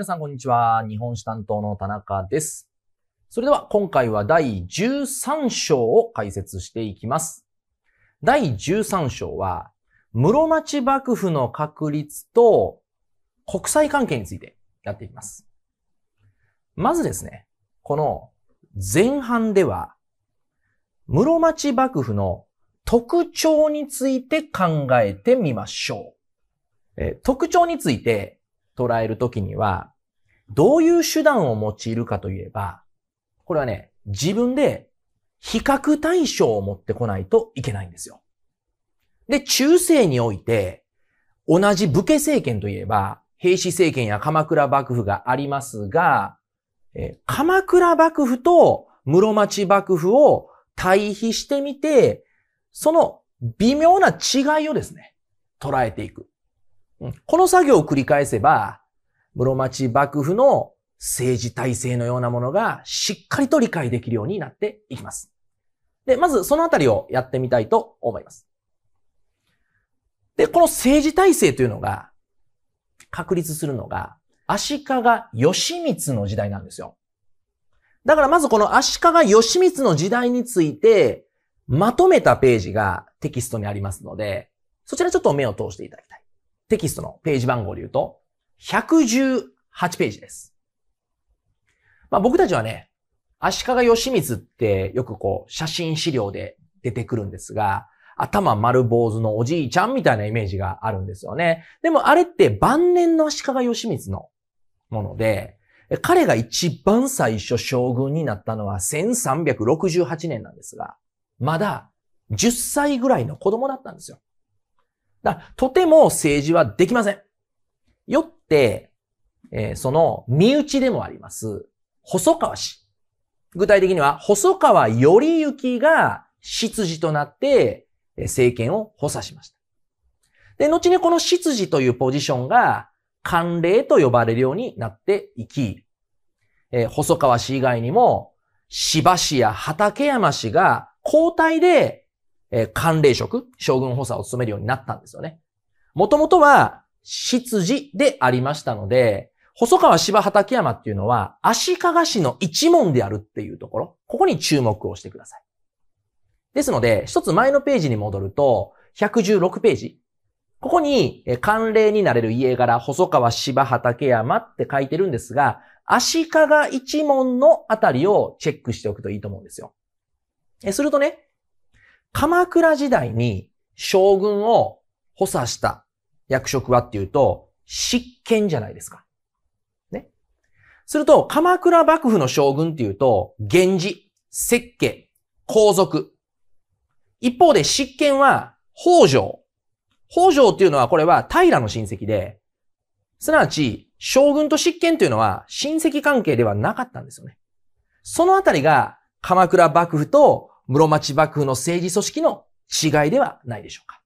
皆さんこんにちは。日本史担当の田中です。それでは今回は第13章を解説していきます。第13章は、室町幕府の確立と国際関係についてやっていきます。まずですね、この前半では、室町幕府の特徴について考えてみましょう。え特徴について捉えるときには、どういう手段を用いるかといえば、これはね、自分で比較対象を持ってこないといけないんですよ。で、中世において、同じ武家政権といえば、平氏政権や鎌倉幕府がありますが、え鎌倉幕府と室町幕府を対比してみて、その微妙な違いをですね、捉えていく。この作業を繰り返せば、室町幕府の政治体制のようなものがしっかりと理解できるようになっていきます。で、まずそのあたりをやってみたいと思います。で、この政治体制というのが確立するのが足利義満の時代なんですよ。だからまずこの足利義満の時代についてまとめたページがテキストにありますので、そちらちょっと目を通していただきたい。テキストのページ番号で言うと、118ページです。まあ僕たちはね、足利義満ってよくこう写真資料で出てくるんですが、頭丸坊主のおじいちゃんみたいなイメージがあるんですよね。でもあれって晩年の足利義満のもので、彼が一番最初将軍になったのは1368年なんですが、まだ10歳ぐらいの子供だったんですよ。だとても政治はできません。よって、えー、その身内でもあります、細川氏。具体的には、細川頼之が執事となって、政権を補佐しました。で、後にこの執事というポジションが、慣例と呼ばれるようになっていき、えー、細川氏以外にも、芝氏や畠山氏が交代で、えー、慣例職、将軍補佐を務めるようになったんですよね。もともとは、執事でありましたので、細川芝畠山っていうのは、足利市の一門であるっていうところ、ここに注目をしてください。ですので、一つ前のページに戻ると、116ページ。ここに、慣例になれる家柄、細川芝畠山って書いてるんですが、足利一門のあたりをチェックしておくといいと思うんですよ。えするとね、鎌倉時代に将軍を補佐した役職はっていうと、執権じゃないですか。ね。すると、鎌倉幕府の将軍っていうと、源氏、設計、皇族。一方で執権は、北条。北条っていうのは、これは平の親戚で、すなわち、将軍と執権というのは親戚関係ではなかったんですよね。そのあたりが、鎌倉幕府と室町幕府の政治組織の違いではないでしょうか。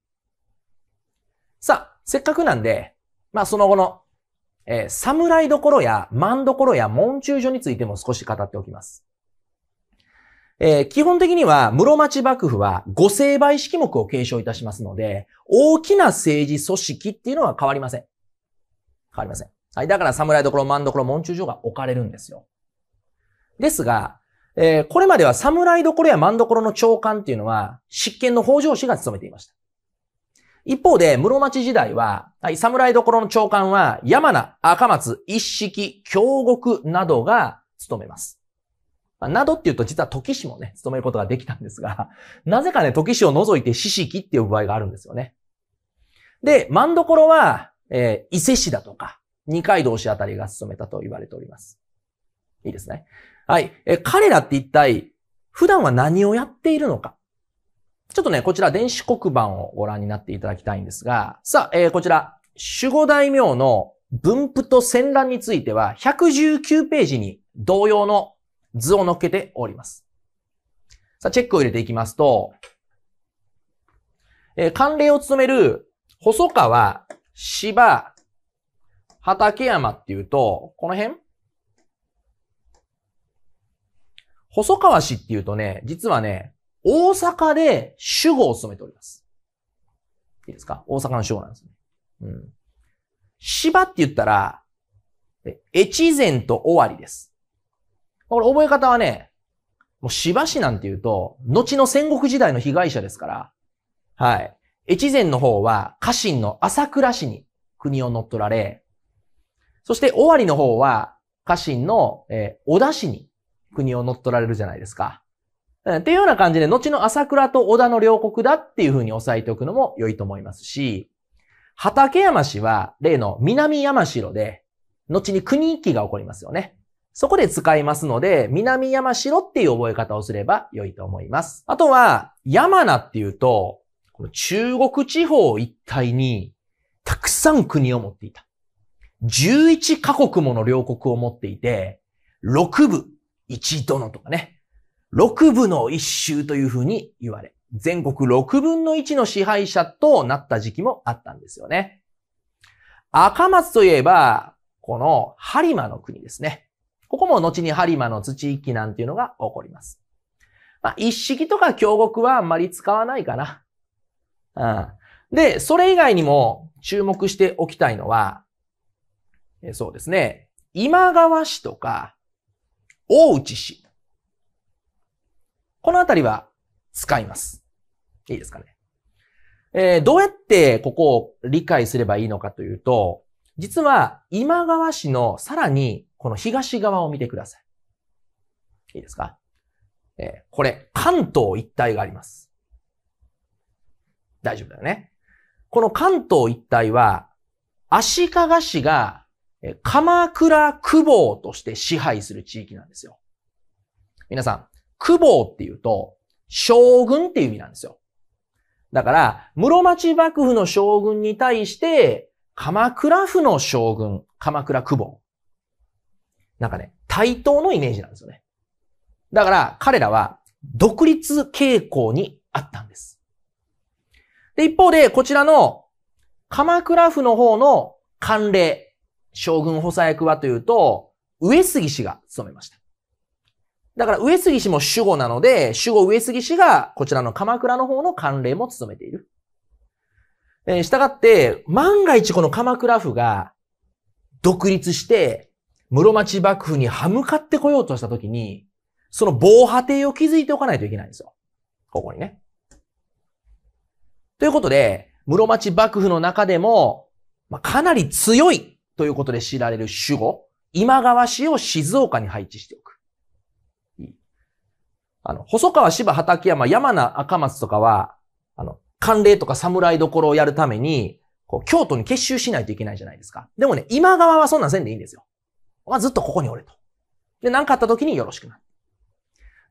さあ、せっかくなんで、まあその後の、えー、侍どころや万どころや門中所についても少し語っておきます。えー、基本的には室町幕府は五成敗式目を継承いたしますので、大きな政治組織っていうのは変わりません。変わりません。はい。だから侍どころ、万どころ、門中所が置かれるんですよ。ですが、えー、これまでは侍どころや万どころの長官っていうのは、執権の北条氏が務めていました。一方で、室町時代は、侍どころの長官は、山名、赤松、一式、京極などが務めます。などっていうと実は時氏もね、務めることができたんですが、なぜかね、時氏を除いて四式っていう場合があるんですよね。で、万所は、えー、伊勢市だとか、二階堂氏あたりが務めたと言われております。いいですね。はい。え彼らって一体、普段は何をやっているのか。ちょっとね、こちら電子黒板をご覧になっていただきたいんですが、さあ、えー、こちら、守護大名の分布と戦乱については、119ページに同様の図を載っけております。さあ、チェックを入れていきますと、えー、関連を務める、細川、芝、畠山っていうと、この辺細川氏っていうとね、実はね、大阪で主語を務めております。いいですか大阪の主語なんですね。うん。芝って言ったら、越前と終わりです。これ覚え方はね、もう芝市なんて言うと、後の戦国時代の被害者ですから、はい。越前の方は家臣の朝倉氏に国を乗っ取られ、そして尾張の方は家臣の、えー、小田氏に国を乗っ取られるじゃないですか。っていうような感じで、後の朝倉と織田の両国だっていうふうに押さえておくのも良いと思いますし、畠山氏は例の南山城で、後に国一揆が起こりますよね。そこで使いますので、南山城っていう覚え方をすれば良いと思います。あとは、山名っていうと、この中国地方一帯にたくさん国を持っていた。11カ国もの両国を持っていて、6部、1殿とかね、6部の一周というふうに言われ、全国6分の1の支配者となった時期もあったんですよね。赤松といえば、この播磨の国ですね。ここも後に播磨の土一揆なんていうのが起こります。まあ、一式とか京極はあんまり使わないかな。うん。で、それ以外にも注目しておきたいのは、えそうですね。今川氏とか、大内氏。このあたりは使います。いいですかね。えー、どうやってここを理解すればいいのかというと、実は今川市のさらにこの東側を見てください。いいですかえー、これ、関東一帯があります。大丈夫だよね。この関東一帯は、足利市が鎌倉久保として支配する地域なんですよ。皆さん、久保っていうと、将軍っていう意味なんですよ。だから、室町幕府の将軍に対して、鎌倉府の将軍、鎌倉久保。なんかね、対等のイメージなんですよね。だから、彼らは独立傾向にあったんです。で、一方で、こちらの鎌倉府の方の官令、将軍補佐役はというと、上杉氏が務めました。だから上杉氏も守護なので、守護上杉氏がこちらの鎌倉の方の関連も務めている。えー、したがって、万が一この鎌倉府が独立して、室町幕府に歯向かってこようとしたときに、その防波堤を築いておかないといけないんですよ。ここにね。ということで、室町幕府の中でも、まあ、かなり強いということで知られる守護、今川氏を静岡に配置しておく。あの、細川芝畠山山名赤松とかは、あの、寒冷とか侍どころをやるために、こう、京都に結集しないといけないじゃないですか。でもね、今川はそんなんせんでいいんですよ。まあ、ずっとここにおれと。で、何かあった時によろしくな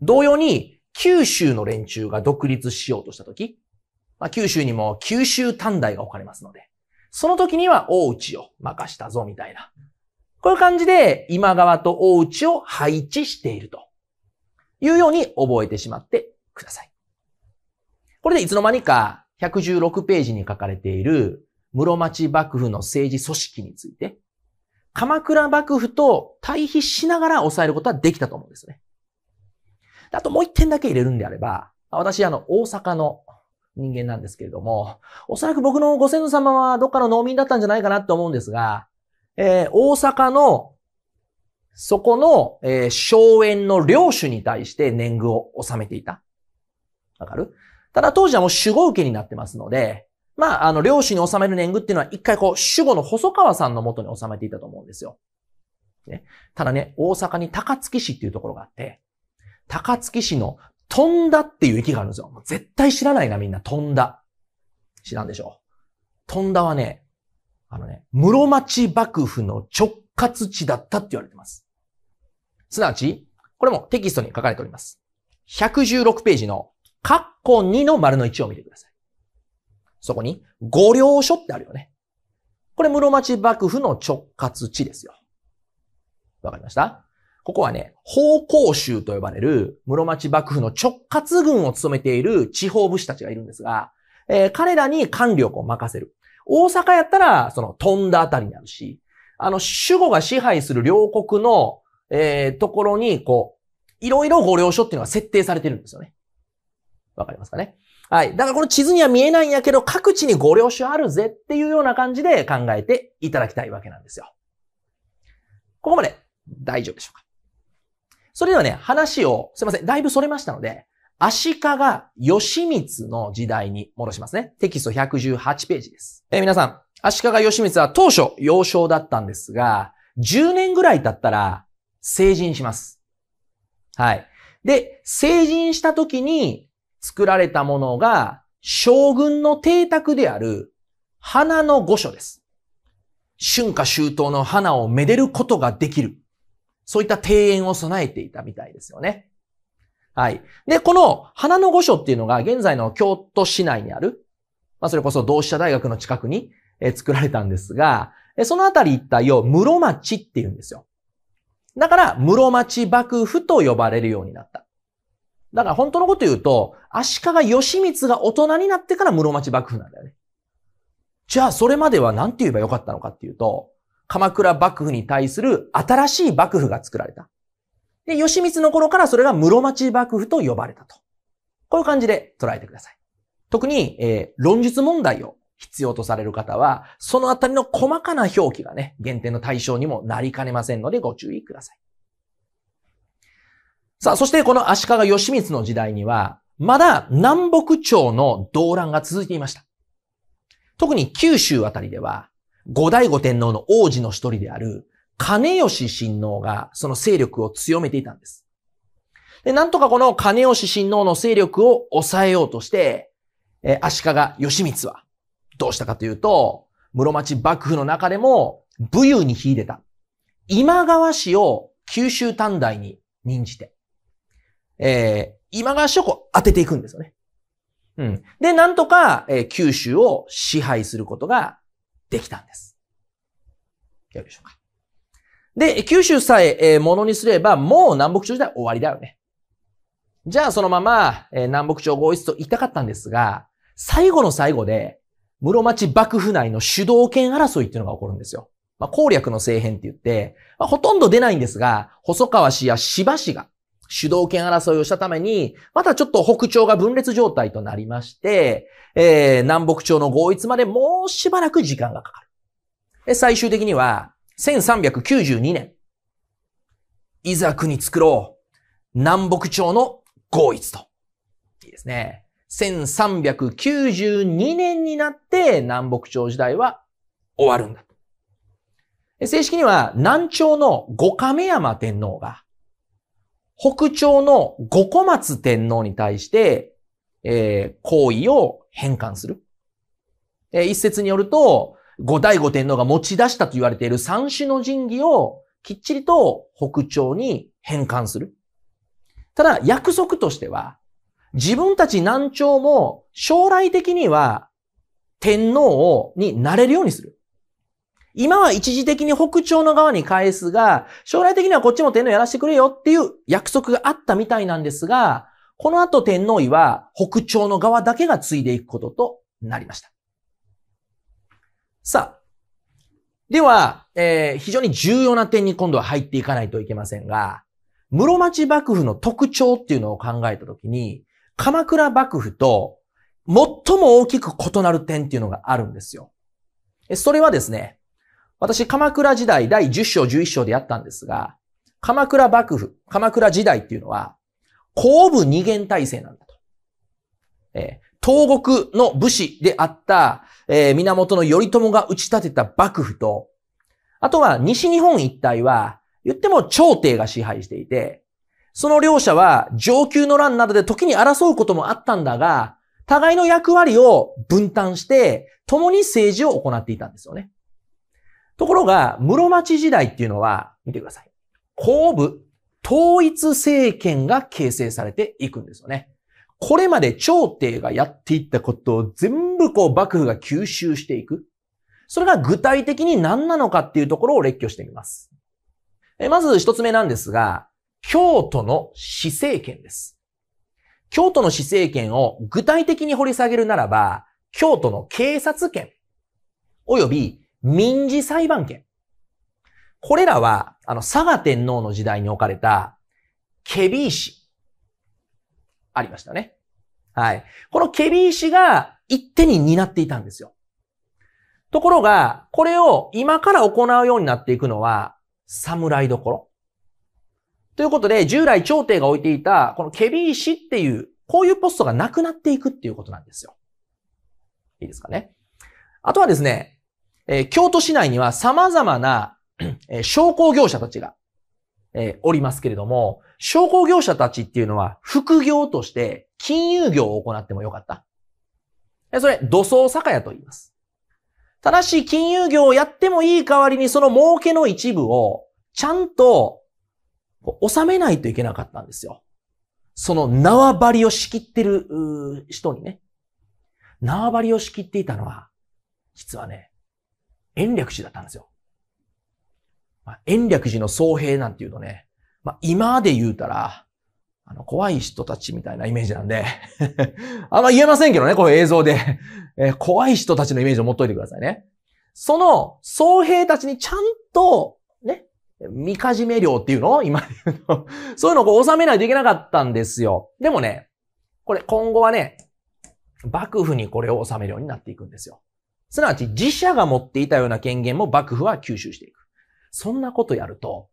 同様に、九州の連中が独立しようとした時、まあ、九州にも九州短大が置かれますので、その時には大内を任したぞ、みたいな。こういう感じで、今川と大内を配置していると。いうように覚えてしまってください。これでいつの間にか116ページに書かれている室町幕府の政治組織について、鎌倉幕府と対比しながら抑えることはできたと思うんですね。あともう一点だけ入れるんであれば、私、あの、大阪の人間なんですけれども、おそらく僕のご先祖様はどっかの農民だったんじゃないかなって思うんですが、えー、大阪のそこの、えー、荘園の領主に対して年貢を納めていた。わかるただ当時はもう守護受けになってますので、まあ、あの、領主に納める年貢っていうのは一回こう、守護の細川さんのもとに納めていたと思うんですよ。ね。ただね、大阪に高槻市っていうところがあって、高槻市の飛んだっていう駅があるんですよ。絶対知らないな、みんな。飛んだ。知らんでしょう。飛んだはね、あのね、室町幕府の直轄地だったって言われてます。すなわち、これもテキストに書かれております。116ページの、カッコ2の丸の1を見てください。そこに、五領書ってあるよね。これ室町幕府の直轄地ですよ。わかりましたここはね、方向州と呼ばれる室町幕府の直轄軍を務めている地方武士たちがいるんですが、えー、彼らに官僚を任せる。大阪やったら、その、飛んだあたりになるし、あの、守護が支配する両国のえー、ところに、こう、いろいろご了承っていうのが設定されてるんですよね。わかりますかねはい。だからこの地図には見えないんやけど、各地にご了承あるぜっていうような感じで考えていただきたいわけなんですよ。ここまで大丈夫でしょうかそれではね、話を、すいません、だいぶそれましたので、足利義満の時代に戻しますね。テキスト118ページです。えー、皆さん、足利義満は当初幼少だったんですが、10年ぐらい経ったら、成人します。はい。で、成人した時に作られたものが将軍の邸宅である花の御所です。春夏秋冬の花をめでることができる。そういった庭園を備えていたみたいですよね。はい。で、この花の御所っていうのが現在の京都市内にある、まあそれこそ同志社大学の近くに作られたんですが、そのあたり一帯を室町って言うんですよ。だから、室町幕府と呼ばれるようになった。だから本当のこと言うと、足利義満が大人になってから室町幕府なんだよね。じゃあそれまでは何て言えばよかったのかっていうと、鎌倉幕府に対する新しい幕府が作られた。で、義満の頃からそれが室町幕府と呼ばれたと。こういう感じで捉えてください。特に、えー、論述問題を必要とされる方は、そのあたりの細かな表記がね、減点の対象にもなりかねませんのでご注意ください。さあ、そしてこの足利義満の時代には、まだ南北朝の動乱が続いていました。特に九州あたりでは、後醍醐天皇の王子の一人である、金吉親王がその勢力を強めていたんです。で、なんとかこの金吉親王の勢力を抑えようとして、え足利義満は、どうしたかというと、室町幕府の中でも武勇に秀でた。今川氏を九州短大に任じて、えー、今川氏をこう当てていくんですよね。うん。で、なんとか、えー、九州を支配することができたんです。よいしょうか。で、九州さええー、ものにすれば、もう南北朝時代終わりだよね。じゃあそのまま、えー、南北朝合一と言いたかったんですが、最後の最後で、室町幕府内の主導権争いっていうのが起こるんですよ。まあ、攻略の政変って言って、まあ、ほとんど出ないんですが、細川氏や芝氏が主導権争いをしたために、またちょっと北朝が分裂状態となりまして、えー、南北朝の合一までもうしばらく時間がかかる。で、最終的には、1392年、いざ国作ろう、南北朝の合一と。いいですね。1392年になって南北朝時代は終わるんだ。正式には南朝の五亀山天皇が北朝の五小松天皇に対して、えー、行為を返還する。えー、一説によると、五大五天皇が持ち出したと言われている三種の神器をきっちりと北朝に返還する。ただ、約束としては、自分たち南朝も将来的には天皇になれるようにする。今は一時的に北朝の側に返すが、将来的にはこっちも天皇やらせてくれよっていう約束があったみたいなんですが、この後天皇位は北朝の側だけが継いでいくこととなりました。さあ。では、えー、非常に重要な点に今度は入っていかないといけませんが、室町幕府の特徴っていうのを考えたときに、鎌倉幕府と最も大きく異なる点っていうのがあるんですよ。それはですね、私、鎌倉時代第10章11章でやったんですが、鎌倉幕府、鎌倉時代っていうのは、公部二元体制なんだと。えー、東国の武士であった、えー、源頼朝が打ち立てた幕府と、あとは西日本一帯は、言っても朝廷が支配していて、その両者は上級の乱などで時に争うこともあったんだが、互いの役割を分担して、共に政治を行っていたんですよね。ところが、室町時代っていうのは、見てください。公部、統一政権が形成されていくんですよね。これまで朝廷がやっていったことを全部こう幕府が吸収していく。それが具体的に何なのかっていうところを列挙してみます。えまず一つ目なんですが、京都の市政権です。京都の市政権を具体的に掘り下げるならば、京都の警察権、及び民事裁判権。これらは、あの、佐賀天皇の時代に置かれた、ケビー氏。ありましたね。はい。このケビー氏が一手に担っていたんですよ。ところが、これを今から行うようになっていくのは、侍どころ。ということで、従来朝廷が置いていた、このケビー氏っていう、こういうポストがなくなっていくっていうことなんですよ。いいですかね。あとはですね、えー、京都市内には様々な、えー、商工業者たちが、えー、おりますけれども、商工業者たちっていうのは副業として金融業を行ってもよかった。それ、土葬酒屋と言います。ただし、金融業をやってもいい代わりにその儲けの一部を、ちゃんと収めないといけなかったんですよ。その縄張りを仕切ってる人にね、縄張りを仕切っていたのは、実はね、延暦寺だったんですよ。まあ、延暦寺の僧兵なんていうとね、まあ、今で言うたら、あの、怖い人たちみたいなイメージなんで あんま言えませんけどね、この映像でえー、怖い人たちのイメージを持っといてくださいね。その、僧兵たちにちゃんとみかじめ料っていうの 今言う そういうのをこう収めないといけなかったんですよ。でもね、これ今後はね、幕府にこれを収めるようになっていくんですよ。すなわち自社が持っていたような権限も幕府は吸収していく。そんなことやると、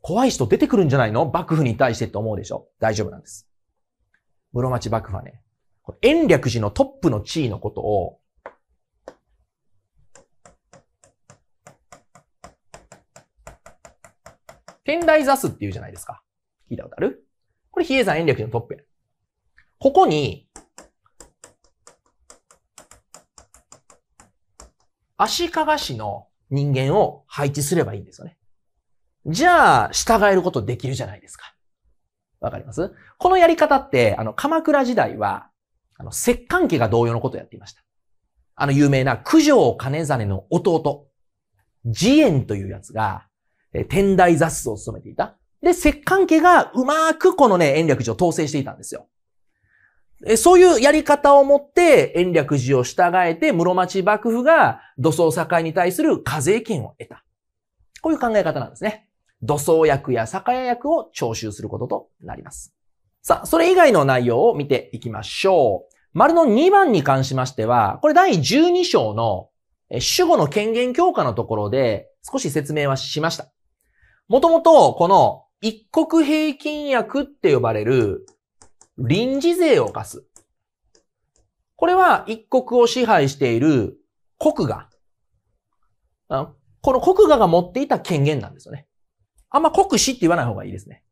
怖い人出てくるんじゃないの幕府に対してって思うでしょ大丈夫なんです。室町幕府はね、延暦寺のトップの地位のことを天台座すって言うじゃないですか。聞いたことあるこれ比叡山延暦のトップや。ここに、足利氏の人間を配置すればいいんですよね。じゃあ、従えることできるじゃないですか。わかりますこのやり方って、あの、鎌倉時代は、あの、摂関家が同様のことをやっていました。あの、有名な九条兼実の弟、慈円というやつが、え天台雑草を務めていた。で、摂関家がうまくこのね、延暦寺を統制していたんですよ。そういうやり方を持って延暦寺を従えて室町幕府が土葬境に対する課税権を得た。こういう考え方なんですね。土葬役や酒屋役を徴収することとなります。さあ、それ以外の内容を見ていきましょう。丸の2番に関しましては、これ第12章の守護の権限強化のところで少し説明はしました。もともと、この一国平均薬って呼ばれる臨時税を課す。これは一国を支配している国が。この国がが持っていた権限なんですよね。あんま国史って言わない方がいいですね。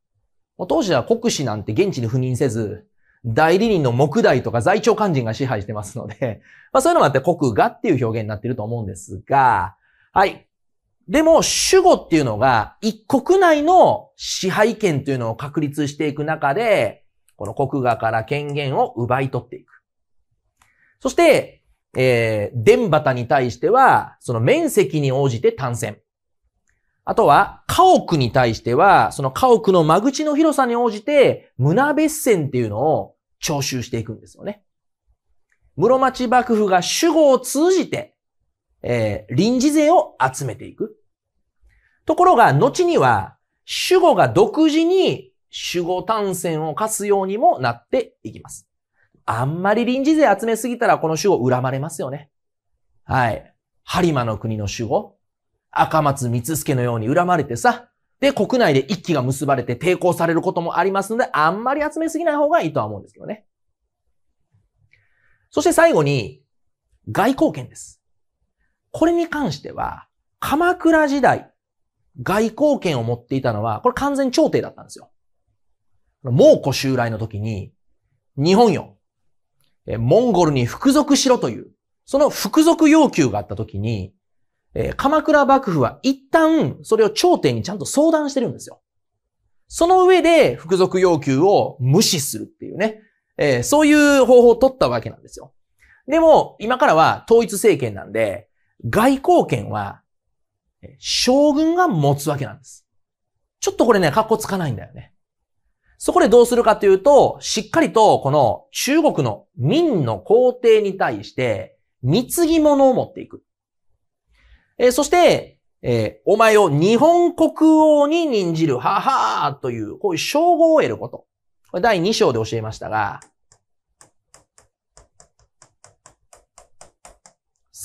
当時は国史なんて現地に赴任せず、代理人の木代とか在庁官人が支配してますので、まあそういうのもあって国がっていう表現になってると思うんですが、はい。でも、主語っていうのが、一国内の支配権というのを確立していく中で、この国外から権限を奪い取っていく。そして、えー、電バに対しては、その面積に応じて単線。あとは、家屋に対しては、その家屋の間口の広さに応じて、胸別線っていうのを徴収していくんですよね。室町幕府が主語を通じて、えー、臨時税を集めていく。ところが、後には、主語が独自に主語単線を課すようにもなっていきます。あんまり臨時税集めすぎたらこの主語恨まれますよね。はい。播磨の国の主語。赤松光助のように恨まれてさ。で、国内で一揆が結ばれて抵抗されることもありますので、あんまり集めすぎない方がいいとは思うんですけどね。そして最後に、外交権です。これに関しては、鎌倉時代、外交権を持っていたのは、これ完全に朝廷だったんですよ。蒙古襲来の時に、日本よ、モンゴルに服属しろという、その服属要求があった時に、鎌倉幕府は一旦それを朝廷にちゃんと相談してるんですよ。その上で服属要求を無視するっていうね、えそういう方法を取ったわけなんですよ。でも、今からは統一政権なんで、外交権は、将軍が持つわけなんです。ちょっとこれね、格好つかないんだよね。そこでどうするかというと、しっかりとこの中国の民の皇帝に対して、貢ぎ物を持っていく。えー、そして、えー、お前を日本国王に任じる、ははーという、こういう称号を得ること。これ第2章で教えましたが、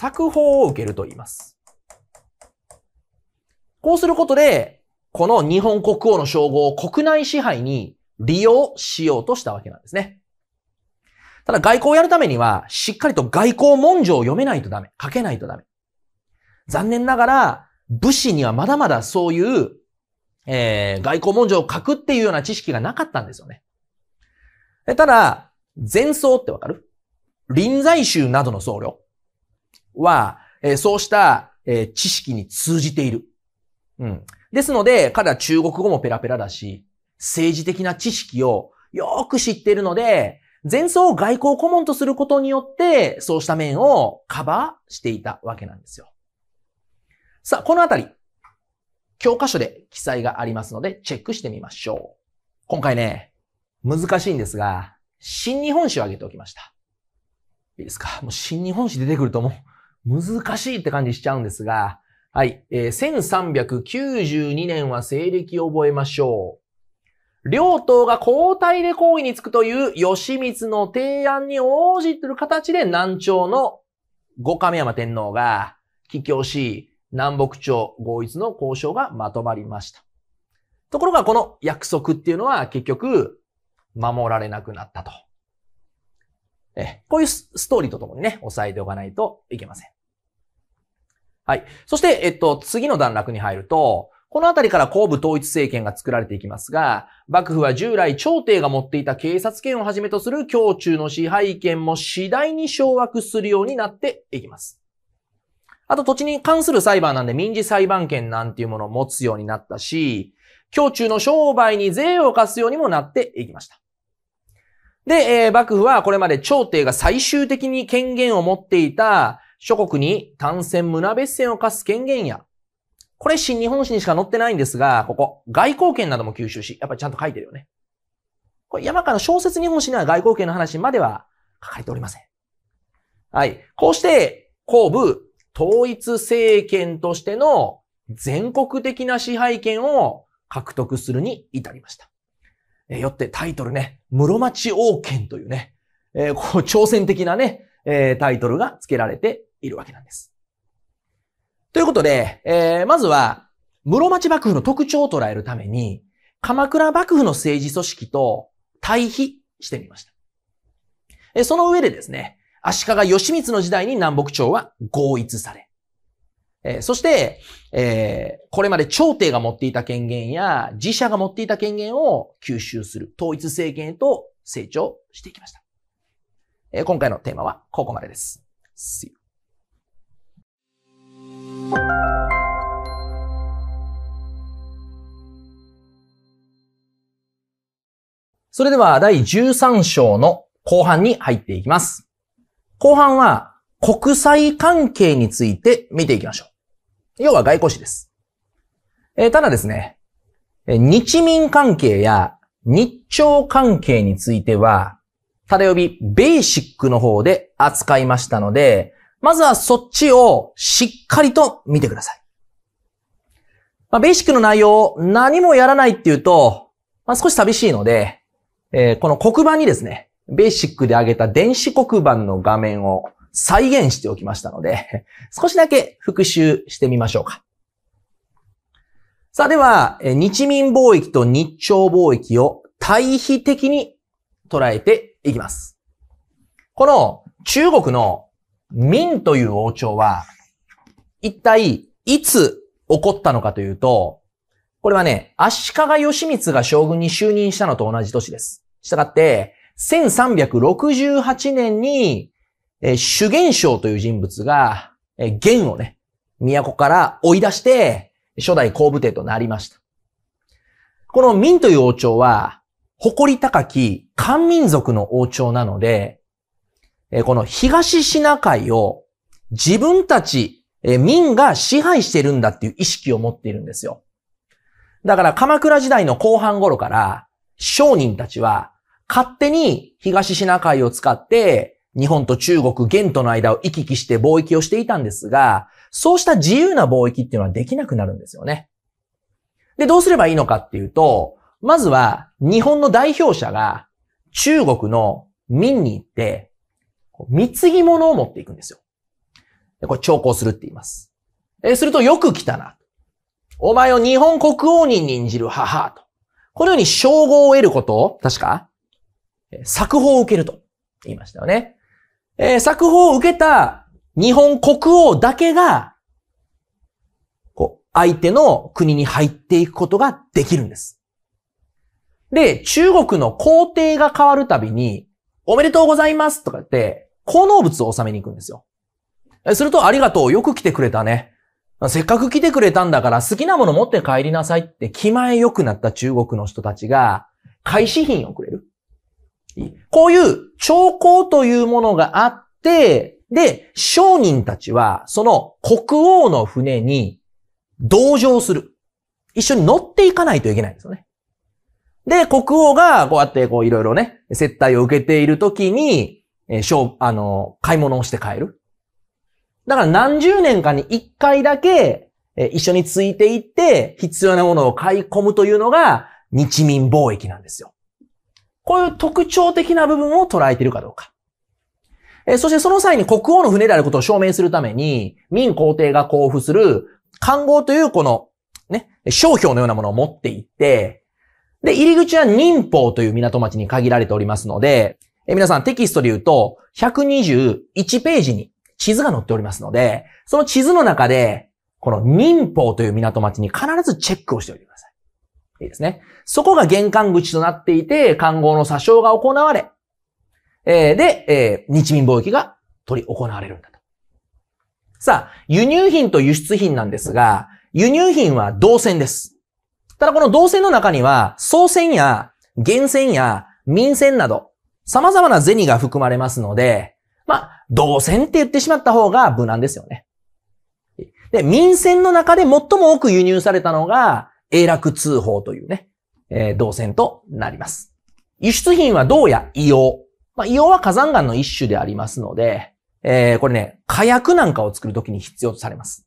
作法を受けると言います。こうすることで、この日本国王の称号を国内支配に利用しようとしたわけなんですね。ただ外交をやるためには、しっかりと外交文書を読めないとダメ。書けないとダメ。残念ながら、武士にはまだまだそういう、えー、外交文書を書くっていうような知識がなかったんですよね。ただ、前奏ってわかる臨済宗などの僧侶。は、えー、そうした、えー、知識に通じている。うん。ですので、彼は中国語もペラペラだし、政治的な知識をよく知っているので、前奏を外交顧問とすることによって、そうした面をカバーしていたわけなんですよ。さあ、このあたり、教科書で記載がありますので、チェックしてみましょう。今回ね、難しいんですが、新日本史を挙げておきました。いいですかもう新日本史出てくるとも難しいって感じしちゃうんですが、はい、えー、1392年は西暦を覚えましょう。両党が交代で行為につくという義満の提案に応じてる形で南朝の五亀山天皇が帰京し、南北朝合一の交渉がまとまりました。ところがこの約束っていうのは結局守られなくなったと。えこういうストーリーとともにね、押さえておかないといけません。はい。そして、えっと、次の段落に入ると、このあたりから後部統一政権が作られていきますが、幕府は従来朝廷が持っていた警察権をはじめとする胸中の支配権も次第に掌握するようになっていきます。あと土地に関する裁判なんで民事裁判権なんていうものを持つようになったし、胸中の商売に税を課すようにもなっていきました。で、えー、幕府はこれまで朝廷が最終的に権限を持っていた諸国に単線村別線を課す権限や、これ新日本史にしか載ってないんですが、ここ、外交権なども吸収し、やっぱりちゃんと書いてるよね。これ山川の小説日本史には外交権の話までは書かれておりません。はい。こうして、後部、統一政権としての全国的な支配権を獲得するに至りました。えよってタイトルね、室町王権というね、えー、こう挑戦的なね、えー、タイトルが付けられているわけなんです。ということで、えー、まずは、室町幕府の特徴を捉えるために、鎌倉幕府の政治組織と対比してみました。えその上でですね、足利義満の時代に南北朝は合一され、えそして、えー、これまで朝廷が持っていた権限や自社が持っていた権限を吸収する統一政権へと成長していきました。え今回のテーマはここまでです。それでは第13章の後半に入っていきます。後半は国際関係について見ていきましょう。要は外交史です。えー、ただですね、日民関係や日朝関係については、ただよびベーシックの方で扱いましたので、まずはそっちをしっかりと見てください。まあ、ベーシックの内容を何もやらないっていうと、まあ、少し寂しいので、えー、この黒板にですね、ベーシックで上げた電子黒板の画面を再現しておきましたので、少しだけ復習してみましょうか。さあでは、日民貿易と日朝貿易を対比的に捉えていきます。この中国の明という王朝は、一体いつ起こったのかというと、これはね、足利義満が将軍に就任したのと同じ年です。したがって、1368年に、えー、主元将という人物が、えー、元をね、都から追い出して、初代皇武帝となりました。この明という王朝は、誇り高き漢民族の王朝なので、えこの東シナ海を自分たち、え民が支配してるんだっていう意識を持っているんですよ。だから鎌倉時代の後半頃から、商人たちは勝手に東シナ海を使って日本と中国、元との間を行き来して貿易をしていたんですが、そうした自由な貿易っていうのはできなくなるんですよね。で、どうすればいいのかっていうと、まずは日本の代表者が中国の民に行って貢ぎ物を持っていくんですよ。これ、調校するって言います。えすると、よく来たな。お前を日本国王に任じる母と。このように称号を得ることを、確か、作法を受けると言いましたよね。えー、作法を受けた日本国王だけが、こう、相手の国に入っていくことができるんです。で、中国の皇帝が変わるたびに、おめでとうございますとか言って、効能物を納めに行くんですよ。すると、ありがとう、よく来てくれたね。せっかく来てくれたんだから好きなもの持って帰りなさいって気前良くなった中国の人たちが、開始品をくれる。こういう兆候というものがあって、で、商人たちは、その国王の船に同乗する。一緒に乗っていかないといけないんですよね。で、国王がこうやってこういろいろね、接待を受けているときに、えー、しょう、あの、買い物をして帰る。だから何十年かに一回だけ、えー、一緒についていって、必要なものを買い込むというのが、日民貿易なんですよ。こういう特徴的な部分を捉えているかどうか。えー、そしてその際に国王の船であることを証明するために、民皇帝が交付する、官号というこの、ね、商標のようなものを持っていって、で、入り口は忍法という港町に限られておりますので、え皆さんテキストで言うと、121ページに地図が載っておりますので、その地図の中で、この忍法という港町に必ずチェックをしておいてください。いいですね。そこが玄関口となっていて、関合の詐称が行われ、えー、で、えー、日民貿易が取り行われるんだと。さあ、輸入品と輸出品なんですが、輸入品は銅線です。ただこの銅線の中には、総線や、源線や、民線など、様々な銭が含まれますので、まあ、銅線って言ってしまった方が無難ですよね。で、民船の中で最も多く輸入されたのが、永楽通報というね、えー、銅線となります。輸出品は銅や硫黄。まあ、硫黄は火山岩の一種でありますので、えー、これね、火薬なんかを作るときに必要とされます。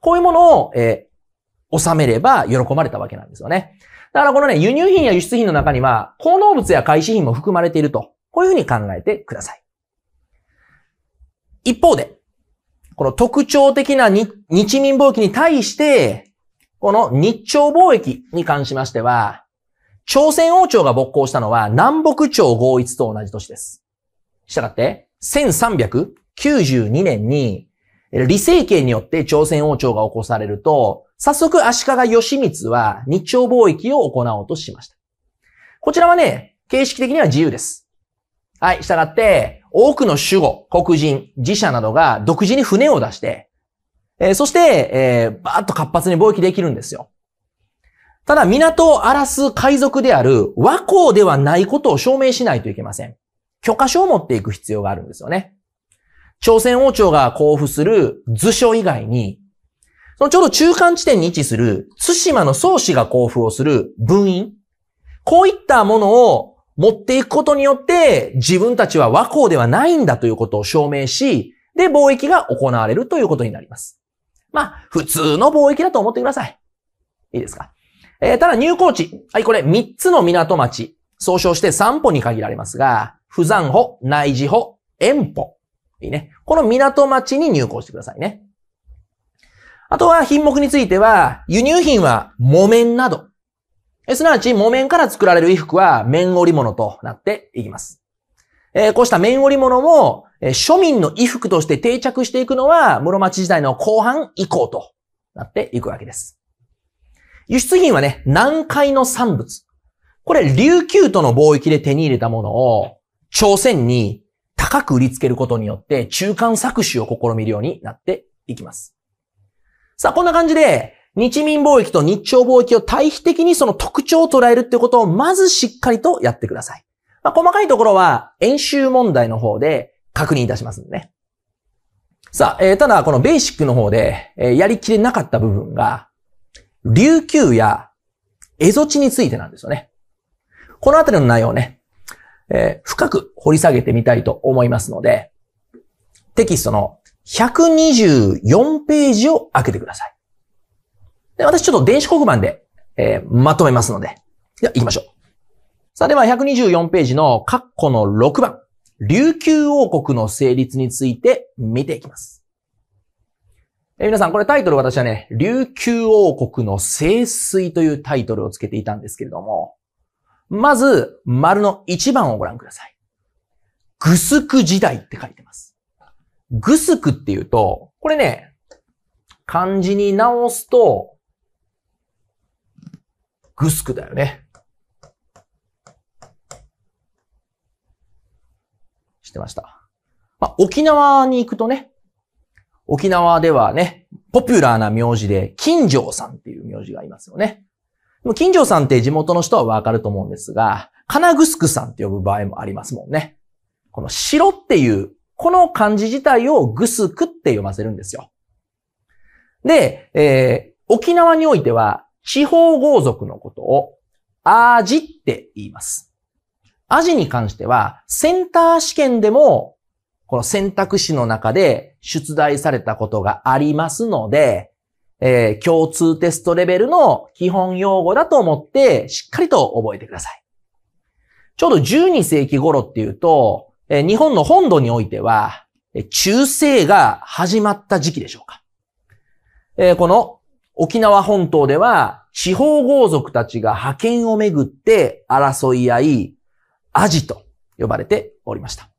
こういうものを、えー、収めれば喜ばれたわけなんですよね。だからこのね、輸入品や輸出品の中には、高能物や開始品も含まれていると、こういうふうに考えてください。一方で、この特徴的な日民貿易に対して、この日朝貿易に関しましては、朝鮮王朝が勃興したのは南北朝合一と同じ年です。したがって、1392年に、李政権によって朝鮮王朝が起こされると、早速、足利義満は日朝貿易を行おうとしました。こちらはね、形式的には自由です。はい、従って、多くの守護、黒人、自社などが独自に船を出して、えー、そして、えー、バーッと活発に貿易できるんですよ。ただ、港を荒らす海賊である和光ではないことを証明しないといけません。許可証を持っていく必要があるんですよね。朝鮮王朝が交付する図書以外に、そのちょうど中間地点に位置する、対馬の宗氏が交付をする分院。こういったものを持っていくことによって、自分たちは和光ではないんだということを証明し、で、貿易が行われるということになります。まあ、普通の貿易だと思ってください。いいですか。えー、ただ入港地。はい、これ3つの港町。総称して3歩に限られますが、不山歩、内地歩、遠歩。いいね。この港町に入港してくださいね。あとは品目については、輸入品は木綿など。すなわち木綿から作られる衣服は綿織物となっていきます。えー、こうした綿織物も、えー、庶民の衣服として定着していくのは室町時代の後半以降となっていくわけです。輸出品はね、南海の産物。これ、琉球との貿易で手に入れたものを、朝鮮に高く売りつけることによって中間搾取を試みるようになっていきます。さあ、こんな感じで、日民貿易と日朝貿易を対比的にその特徴を捉えるってことをまずしっかりとやってください。まあ、細かいところは演習問題の方で確認いたしますね。さあ、えー、ただこのベーシックの方で、えー、やりきれなかった部分が、琉球や蝦夷地についてなんですよね。このあたりの内容ね、えー、深く掘り下げてみたいと思いますので、テキストの124ページを開けてください。で、私ちょっと電子黒板で、えー、まとめますので。では、行きましょう。さあ、では124ページの括弧の6番、琉球王国の成立について見ていきます。え皆さん、これタイトル私はね、琉球王国の聖水というタイトルをつけていたんですけれども、まず、丸の1番をご覧ください。グスク時代って書いてます。ぐすくっていうと、これね、漢字に直すと、ぐすくだよね。知ってました。まあ、沖縄に行くとね、沖縄ではね、ポピュラーな名字で、金城さんっていう名字がいますよね。も金城さんって地元の人はわかると思うんですが、金城さんって呼ぶ場合もありますもんね。この白っていうこの漢字自体をグスクって読ませるんですよ。で、えー、沖縄においては、地方豪族のことを、アージって言います。アジに関しては、センター試験でも、この選択肢の中で出題されたことがありますので、えー、共通テストレベルの基本用語だと思って、しっかりと覚えてください。ちょうど12世紀頃っていうと、え日本の本土においては、中世が始まった時期でしょうか。えこの沖縄本島では、地方豪族たちが派遣をめぐって争い合い、アジと呼ばれておりました。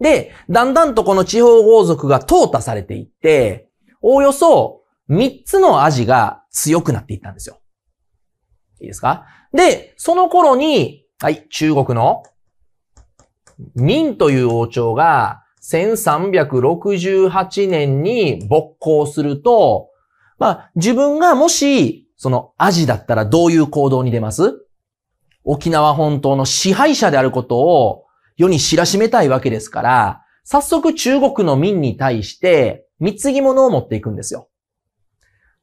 で、だんだんとこの地方豪族が淘汰されていって、おおよそ3つのアジが強くなっていったんですよ。いいですかで、その頃に、はい、中国の明という王朝が1368年に勃興すると、まあ自分がもし、そのアジだったらどういう行動に出ます沖縄本島の支配者であることを世に知らしめたいわけですから、早速中国の民に対して貢ぎ物を持っていくんですよ。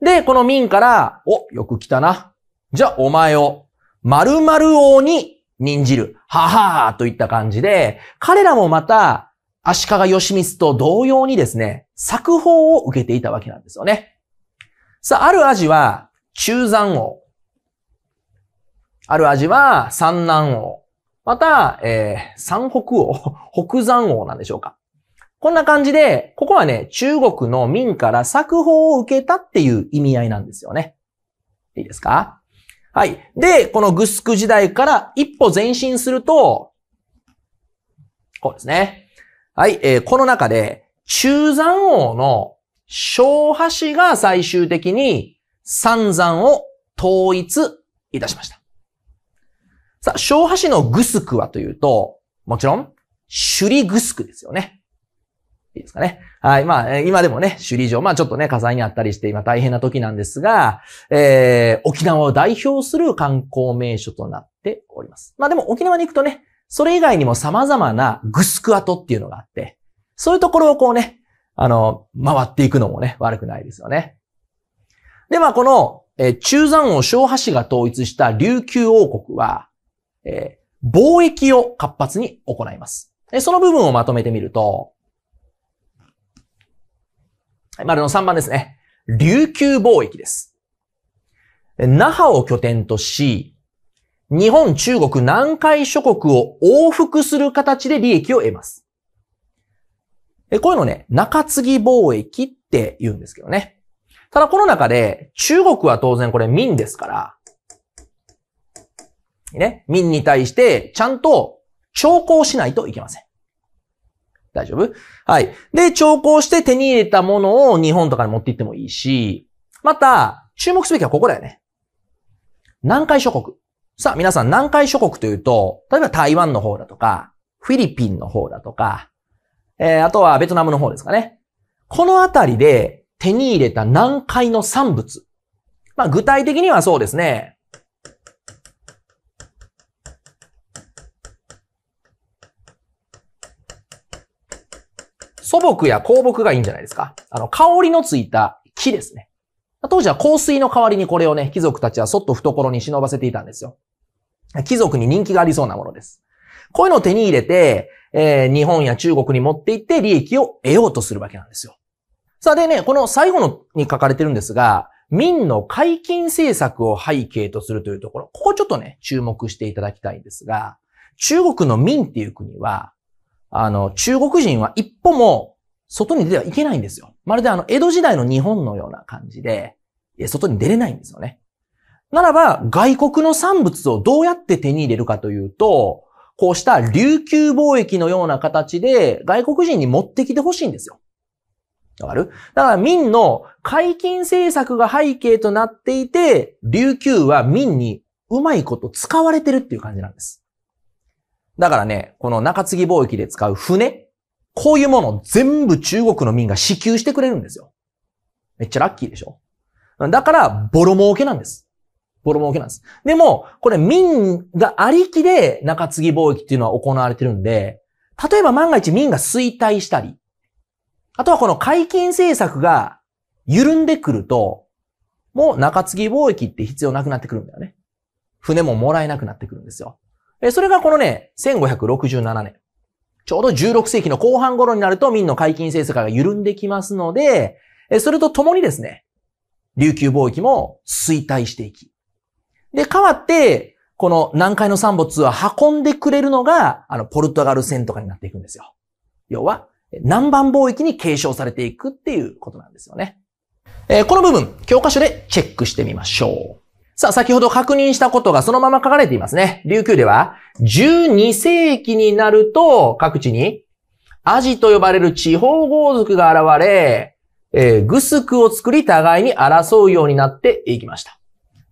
で、この民から、お、よく来たな。じゃあお前を、〇〇王に任じる。ははーといった感じで、彼らもまた、足利義満と同様にですね、作法を受けていたわけなんですよね。さあ、あるアジは、中山王。あるアジは、三南王。また、えー、三北王、北山王なんでしょうか。こんな感じで、ここはね、中国の民から作法を受けたっていう意味合いなんですよね。いいですかはい。で、このグスク時代から一歩前進すると、こうですね。はい。えー、この中で、中山王の小橋が最終的に三山を統一いたしました。さあ、小橋のグスクはというと、もちろん、首里グスクですよね。いいですかね。はい。まあ、今でもね、首里城、まあちょっとね、火災にあったりして、今大変な時なんですが、えー、沖縄を代表する観光名所となっております。まあでも沖縄に行くとね、それ以外にも様々なグスク跡っていうのがあって、そういうところをこうね、あの、回っていくのもね、悪くないですよね。で、まあこの、えー、中山王昭和氏が統一した琉球王国は、えー、貿易を活発に行います。その部分をまとめてみると、丸の3番ですね。琉球貿易です。那覇を拠点とし、日本、中国、南海諸国を往復する形で利益を得ます。こういうのね、中継ぎ貿易って言うんですけどね。ただこの中で、中国は当然これ民ですから、ね、民に対してちゃんと徴項しないといけません。大丈夫はい。で、調校して手に入れたものを日本とかに持って行ってもいいし、また、注目すべきはここだよね。南海諸国。さあ、皆さん南海諸国というと、例えば台湾の方だとか、フィリピンの方だとか、えー、あとはベトナムの方ですかね。このあたりで手に入れた南海の産物。まあ、具体的にはそうですね。素木や香木がいいんじゃないですか。あの、香りのついた木ですね。当時は香水の代わりにこれをね、貴族たちはそっと懐に忍ばせていたんですよ。貴族に人気がありそうなものです。こういうのを手に入れて、えー、日本や中国に持っていって利益を得ようとするわけなんですよ。さあでね、この最後のに書かれてるんですが、民の解禁政策を背景とするというところ、ここちょっとね、注目していただきたいんですが、中国の民っていう国は、あの、中国人は一歩も外に出てはいけないんですよ。まるであの、江戸時代の日本のような感じで、外に出れないんですよね。ならば、外国の産物をどうやって手に入れるかというと、こうした琉球貿易のような形で外国人に持ってきてほしいんですよ。わかるだから民の解禁政策が背景となっていて、琉球は民にうまいこと使われてるっていう感じなんです。だからね、この中継ぎ貿易で使う船、こういうものを全部中国の民が支給してくれるんですよ。めっちゃラッキーでしょだから、ボロ儲けなんです。ボロ儲けなんです。でも、これ民がありきで中継ぎ貿易っていうのは行われてるんで、例えば万が一民が衰退したり、あとはこの解禁政策が緩んでくると、もう中継ぎ貿易って必要なくなってくるんだよね。船ももらえなくなってくるんですよ。それがこのね、1567年。ちょうど16世紀の後半頃になると民の解禁政策が緩んできますので、それとともにですね、琉球貿易も衰退していき。で、代わって、この南海の産物は運んでくれるのが、あの、ポルトガル船とかになっていくんですよ。要は、南蛮貿易に継承されていくっていうことなんですよね。えー、この部分、教科書でチェックしてみましょう。さあ、先ほど確認したことがそのまま書かれていますね。琉球では、12世紀になると、各地に、アジと呼ばれる地方豪族が現れ、えー、グスクを作り互いに争うようになっていきました。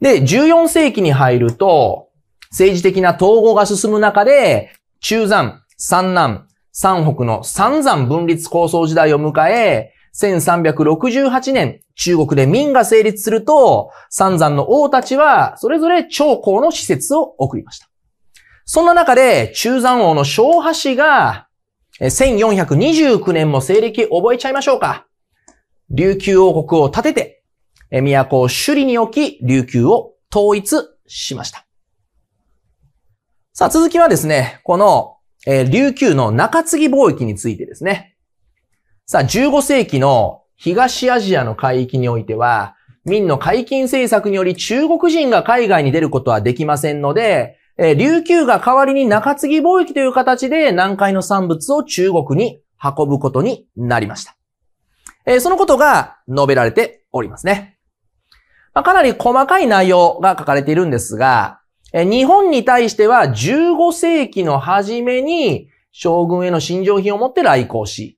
で、14世紀に入ると、政治的な統合が進む中で、中山、三南、三北の三山分立構想時代を迎え、1368年、中国で民が成立すると、三山の王たちは、それぞれ長江の施設を送りました。そんな中で、中山王の昭波氏が、1429年も西暦覚えちゃいましょうか。琉球王国を建てて、都を首里に置き、琉球を統一しました。さあ、続きはですね、この、え琉球の中継ぎ貿易についてですね。さあ、15世紀の東アジアの海域においては、民の解禁政策により中国人が海外に出ることはできませんので、えー、琉球が代わりに中継ぎ貿易という形で南海の産物を中国に運ぶことになりました。えー、そのことが述べられておりますね。まあ、かなり細かい内容が書かれているんですが、えー、日本に対しては15世紀の初めに将軍への信条品を持って来航し、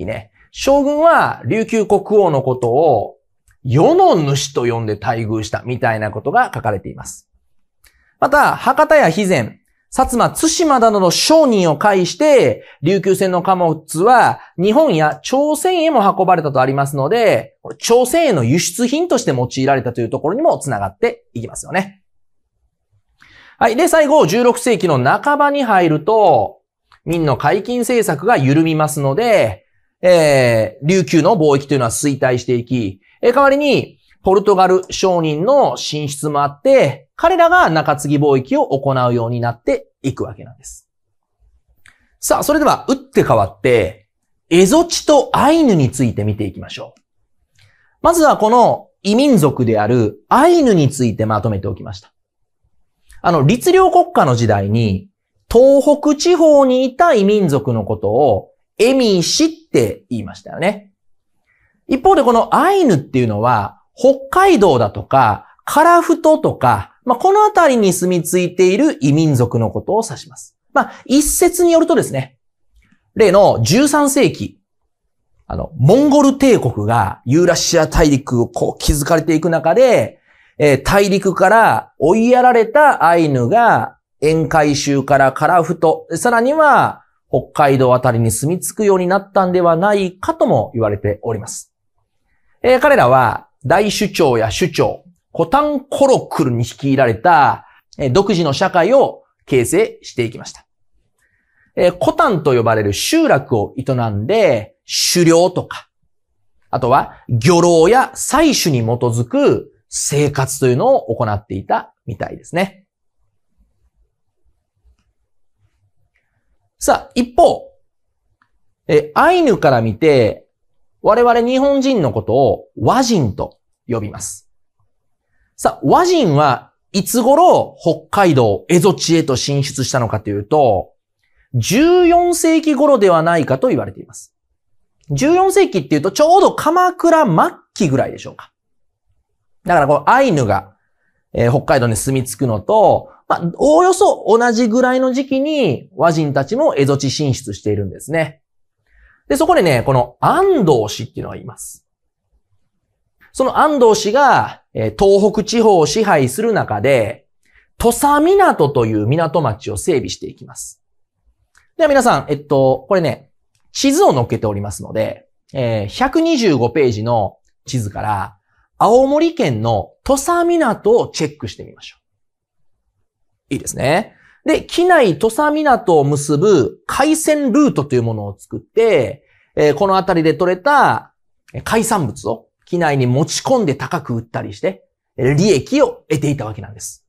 いいね。将軍は琉球国王のことを世の主と呼んで待遇したみたいなことが書かれています。また、博多や肥前、薩摩、津島などの商人を介して、琉球船の貨物は日本や朝鮮へも運ばれたとありますので、朝鮮への輸出品として用いられたというところにも繋がっていきますよね。はい。で、最後、16世紀の半ばに入ると、民の解禁政策が緩みますので、えー、琉球の貿易というのは衰退していき、えー、代わりに、ポルトガル商人の進出もあって、彼らが中継ぎ貿易を行うようになっていくわけなんです。さあ、それでは、打って変わって、エゾチとアイヌについて見ていきましょう。まずはこの異民族であるアイヌについてまとめておきました。あの、律令国家の時代に、東北地方にいた異民族のことをエミーシって言いましたよね。一方でこのアイヌっていうのは、北海道だとか、カラフトとか、まあ、この辺りに住み着いている異民族のことを指します。まあ、一説によるとですね、例の13世紀、あの、モンゴル帝国がユーラシア大陸をこう築かれていく中で、えー、大陸から追いやられたアイヌが、宴会州からカラフト、さらには、北海道あたりに住み着くようになったんではないかとも言われております。えー、彼らは大首長や首長、コタンコロクルに率いられた、え独自の社会を形成していきました。えー、コタンと呼ばれる集落を営んで、狩猟とか、あとは漁労や採取に基づく生活というのを行っていたみたいですね。さあ、一方、え、アイヌから見て、我々日本人のことを和人と呼びます。さあ、和人はいつ頃北海道蝦夷地へと進出したのかというと、14世紀頃ではないかと言われています。14世紀っていうとちょうど鎌倉末期ぐらいでしょうか。だからこのアイヌがえー、北海道に住み着くのと、まあ、おおよそ同じぐらいの時期に和人たちも蝦夷地進出しているんですね。で、そこでね、この安藤氏っていうのがいます。その安藤氏が、えー、東北地方を支配する中で、土佐港という港町を整備していきます。では皆さん、えっと、これね、地図を載っけておりますので、えー、125ページの地図から、青森県の土佐港をチェックしてみましょう。いいですね。で、機内土佐港を結ぶ海鮮ルートというものを作って、えー、この辺りで取れた海産物を機内に持ち込んで高く売ったりして、利益を得ていたわけなんです。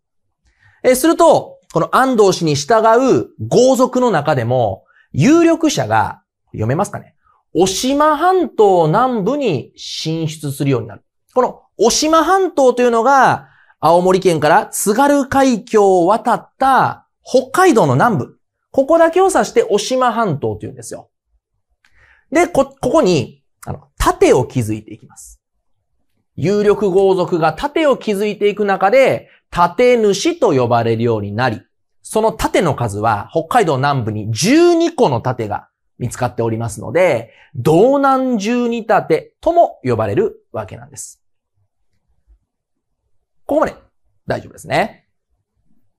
えー、すると、この安藤氏に従う豪族の中でも、有力者が、読めますかね、渡島半島南部に進出するようになる。この、渡島半島というのが、青森県から津軽海峡を渡った北海道の南部。ここだけを指して渡島半島というんですよ。で、こ、ここに、あの、を築いていきます。有力豪族が盾を築いていく中で、盾主と呼ばれるようになり、その盾の数は北海道南部に12個の盾が見つかっておりますので、道南十二盾とも呼ばれるわけなんです。ここまで大丈夫ですね。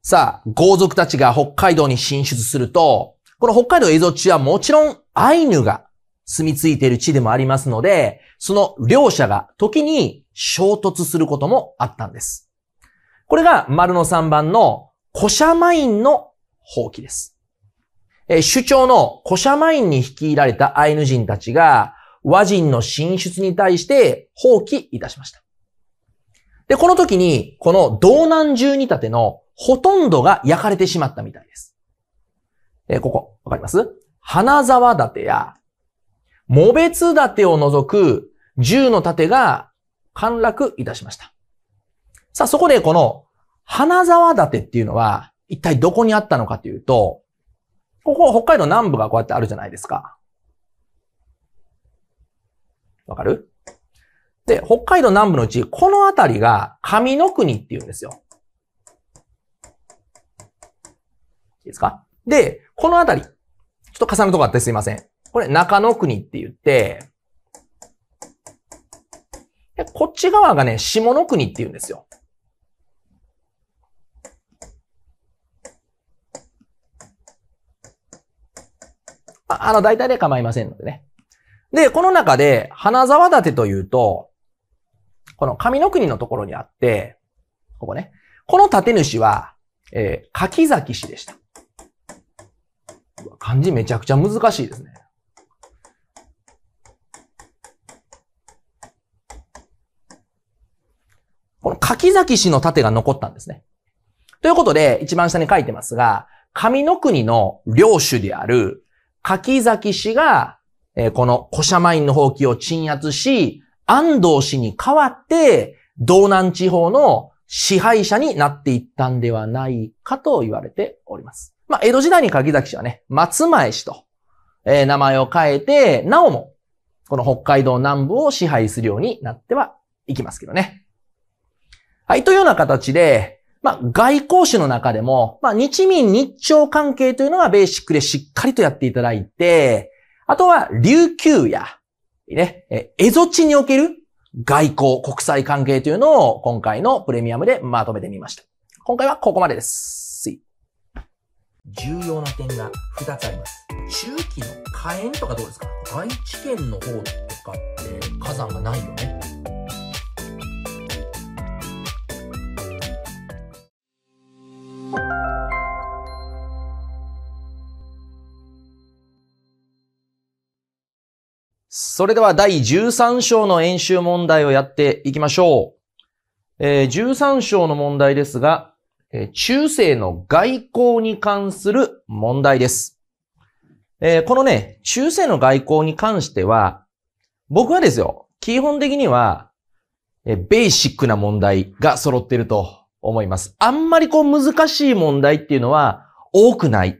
さあ、豪族たちが北海道に進出すると、この北海道映像地はもちろんアイヌが住み着いている地でもありますので、その両者が時に衝突することもあったんです。これが丸の3番のコシャマインの放棄です。え主張のコシャマインに率いられたアイヌ人たちが和人の進出に対して放棄いたしました。で、この時に、この道南十二盾のほとんどが焼かれてしまったみたいです。えー、ここ、わかります花沢盾や、茂別盾を除く十の盾が陥落いたしました。さあ、そこでこの花沢盾っていうのは、一体どこにあったのかというと、ここ北海道南部がこうやってあるじゃないですか。わかるで、北海道南部のうち、この辺りが上の国って言うんですよ。いいですかで、この辺り、ちょっと重ねとこあってすいません。これ中野国って言って、でこっち側がね、下の国って言うんですよ。あの、大体で構いませんのでね。で、この中で、花沢立てというと、この上の国のところにあって、ここね。この建主は、えー、柿崎氏でした。漢字めちゃくちゃ難しいですね。この柿崎氏の盾が残ったんですね。ということで、一番下に書いてますが、上の国の領主である柿崎氏が、えー、この古社マインの放棄を鎮圧し、安藤氏に代わって、道南地方の支配者になっていったんではないかと言われております。まあ、江戸時代に柿崎氏はね、松前氏と、えー、名前を変えて、なおも、この北海道南部を支配するようになってはいきますけどね。はい、というような形で、まあ、外交史の中でも、まあ、日民日朝関係というのはベーシックでしっかりとやっていただいて、あとは琉球やね、え、蝦夷地における外交、国際関係というのを今回のプレミアムでまとめてみました。今回はここまでです。重要な点が2つあります。中期の火炎とかどうですか愛知県の方とかって火山がないよね。you それでは第13章の演習問題をやっていきましょう。えー、13章の問題ですが、えー、中世の外交に関する問題です。えー、このね、中世の外交に関しては、僕はですよ、基本的には、えー、ベーシックな問題が揃ってると思います。あんまりこう難しい問題っていうのは多くない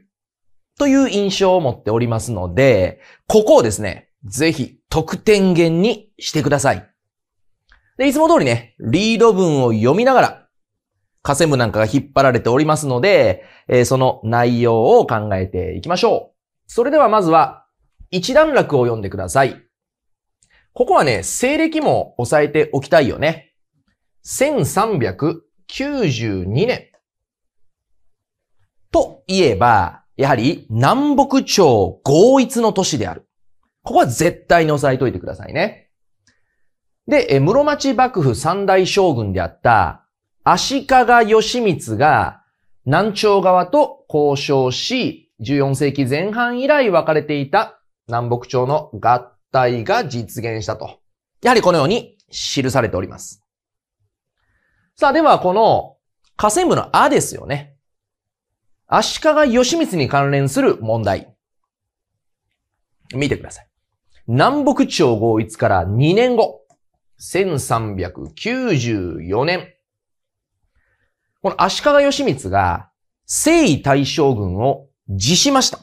という印象を持っておりますので、ここをですね、ぜひ得点源にしてください。で、いつも通りね、リード文を読みながら、河川部なんかが引っ張られておりますので、えー、その内容を考えていきましょう。それではまずは、一段落を読んでください。ここはね、西暦も押さえておきたいよね。1392年。といえば、やはり南北朝合一の都市である。ここは絶対に押さえといてくださいね。で、室町幕府三大将軍であった足利義満が南朝側と交渉し、14世紀前半以来分かれていた南北朝の合体が実現したと。やはりこのように記されております。さあ、ではこの河川部のあですよね。足利義満に関連する問題。見てください。南北朝合一から2年後、1394年、この足利義満が征夷大将軍を辞しました。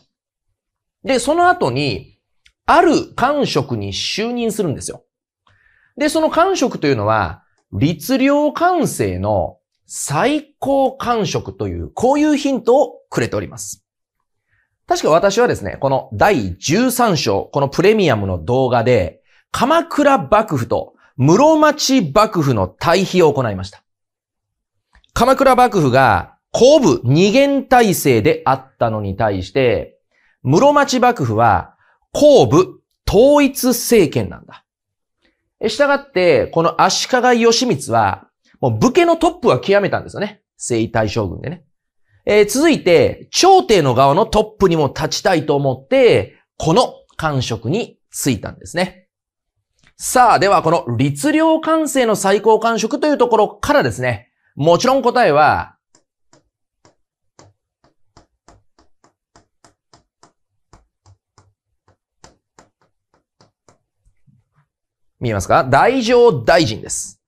で、その後に、ある官職に就任するんですよ。で、その官職というのは、律令官制の最高官職という、こういうヒントをくれております。確か私はですね、この第13章、このプレミアムの動画で、鎌倉幕府と室町幕府の対比を行いました。鎌倉幕府が公部二元体制であったのに対して、室町幕府は公部統一政権なんだ。したがって、この足利義満は、もう武家のトップは極めたんですよね。征夷大将軍でね。えー、続いて、朝廷の側のトップにも立ちたいと思って、この官職に就いたんですね。さあ、ではこの律令官制の最高官職というところからですね、もちろん答えは、見えますか大乗大臣です。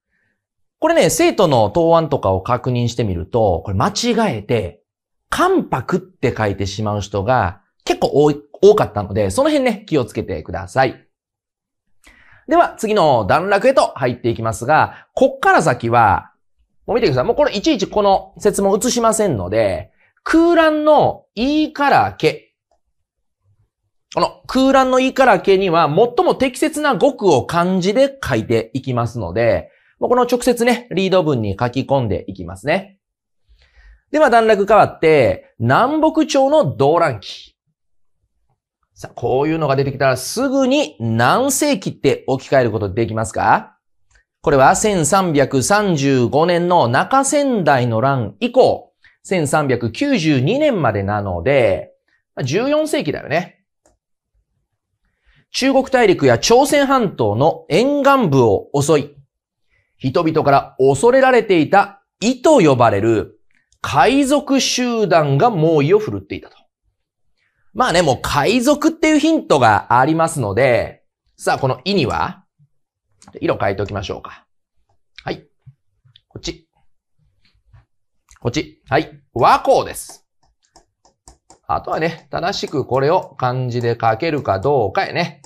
これね、生徒の答案とかを確認してみると、これ間違えて、関白って書いてしまう人が結構多かったので、その辺ね、気をつけてください。では、次の段落へと入っていきますが、こっから先は、もう見てください。もうこれいちいちこの説も映しませんので、空欄のいいからけ。この空欄のいいからけには最も適切な語句を漢字で書いていきますので、もうこの直接ね、リード文に書き込んでいきますね。で、まあ、段落変わって、南北朝の動乱期。さあ、こういうのが出てきたらすぐに何世紀って置き換えることできますかこれは1335年の中仙台の乱以降、1392年までなので、14世紀だよね。中国大陸や朝鮮半島の沿岸部を襲い、人々から恐れられていた、意と呼ばれる海賊集団が猛威を振るっていたと。まあね、もう海賊っていうヒントがありますので、さあ、この意には、色変えておきましょうか。はい。こっち。こっち。はい。和光です。あとはね、正しくこれを漢字で書けるかどうかやね。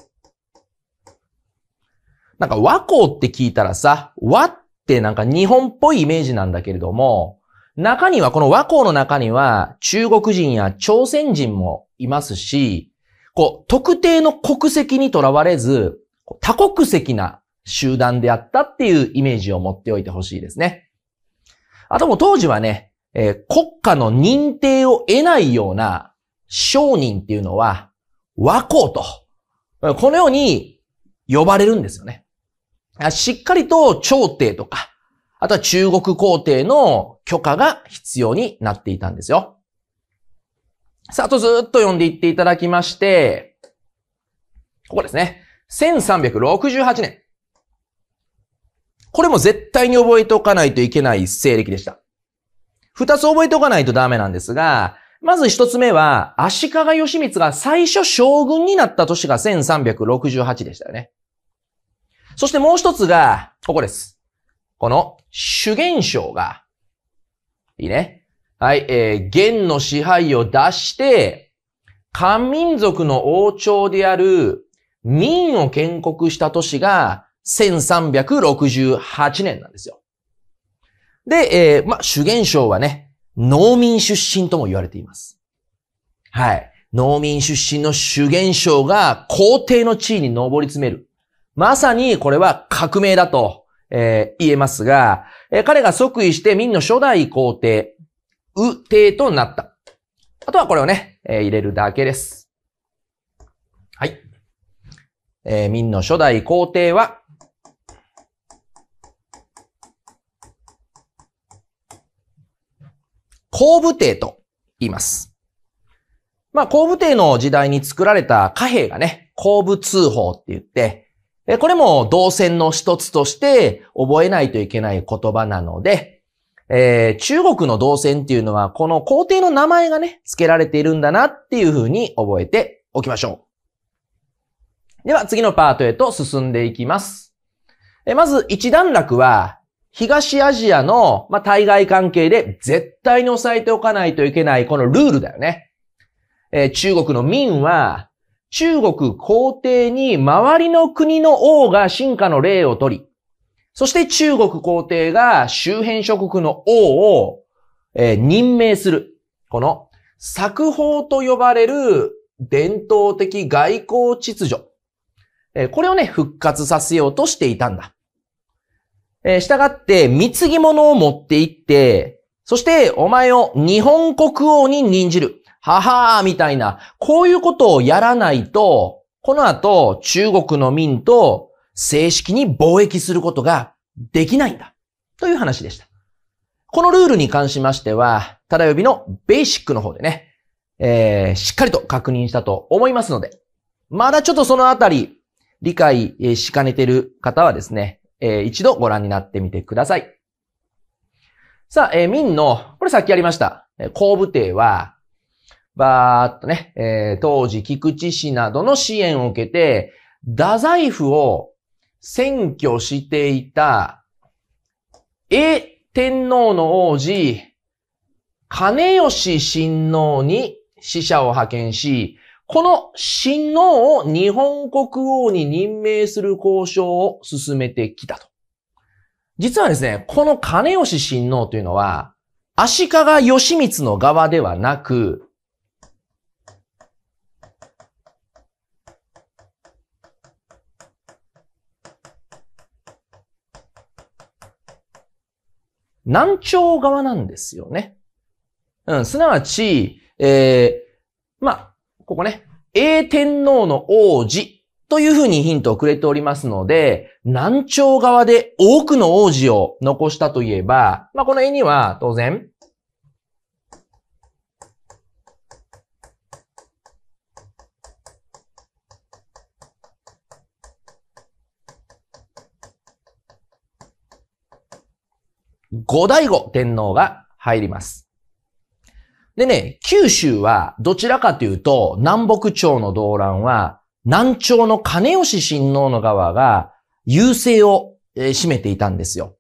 なんか和光って聞いたらさ、和ってなんか日本っぽいイメージなんだけれども、中には、この和光の中には、中国人や朝鮮人もいますし、こう、特定の国籍にとらわれず、多国籍な集団であったっていうイメージを持っておいてほしいですね。あとも当時はね、えー、国家の認定を得ないような商人っていうのは、和光と、このように呼ばれるんですよね。しっかりと朝廷とか、あとは中国皇帝の許可が必要になっていたんですよ。さあ、あとずっと読んでいっていただきまして、ここですね。1368年。これも絶対に覚えておかないといけない西暦でした。二つ覚えておかないとダメなんですが、まず一つ目は、足利義満が最初将軍になった年が1368でしたよね。そしてもう一つが、ここです。この、主現象が、いいね。はい、えー、元の支配を出して、漢民族の王朝である民を建国した年が1368年なんですよ。で、えー、まあ、主元省はね、農民出身とも言われています。はい。農民出身の主元省が皇帝の地位に上り詰める。まさにこれは革命だとえー、言えますが、えー、彼が即位して明の初代皇帝、う、帝となった。あとはこれをね、えー、入れるだけです。はい。えー、明の初代皇帝は、後武帝と言います。まあ、後武帝の時代に作られた貨幣がね、後武通報って言って、これも動線の一つとして覚えないといけない言葉なので、えー、中国の動線っていうのはこの皇帝の名前がね、付けられているんだなっていうふうに覚えておきましょう。では次のパートへと進んでいきます。えまず一段落は東アジアの、まあ、対外関係で絶対に押さえておかないといけないこのルールだよね。えー、中国の民は中国皇帝に周りの国の王が進化の例を取り、そして中国皇帝が周辺諸国の王を、えー、任命する。この作法と呼ばれる伝統的外交秩序。えー、これをね、復活させようとしていたんだ。えー、従って、貢ぎ物を持って行って、そして、お前を日本国王に任じる。ははーみたいな、こういうことをやらないと、この後、中国の民と正式に貿易することができないんだ。という話でした。このルールに関しましては、ただ呼びのベーシックの方でね、えー、しっかりと確認したと思いますので、まだちょっとそのあたり、理解しかねてる方はですね、えー、一度ご覧になってみてください。さあ、えー、民の、これさっきやりました、え部帝は、ばーっとね、えー、当時菊池市などの支援を受けて、太宰府を占拠していた、え、天皇の王子、金吉親王に使者を派遣し、この親王を日本国王に任命する交渉を進めてきたと。実はですね、この金吉親王というのは、足利義満の側ではなく、南朝側なんですよね。うん、すなわち、えー、まここね、英天皇の王子というふうにヒントをくれておりますので、南朝側で多くの王子を残したといえば、まあ、この絵には当然、後醍醐天皇が入ります。でね、九州はどちらかというと、南北朝の動乱は、南朝の金吉親王の側が優勢を占めていたんですよ。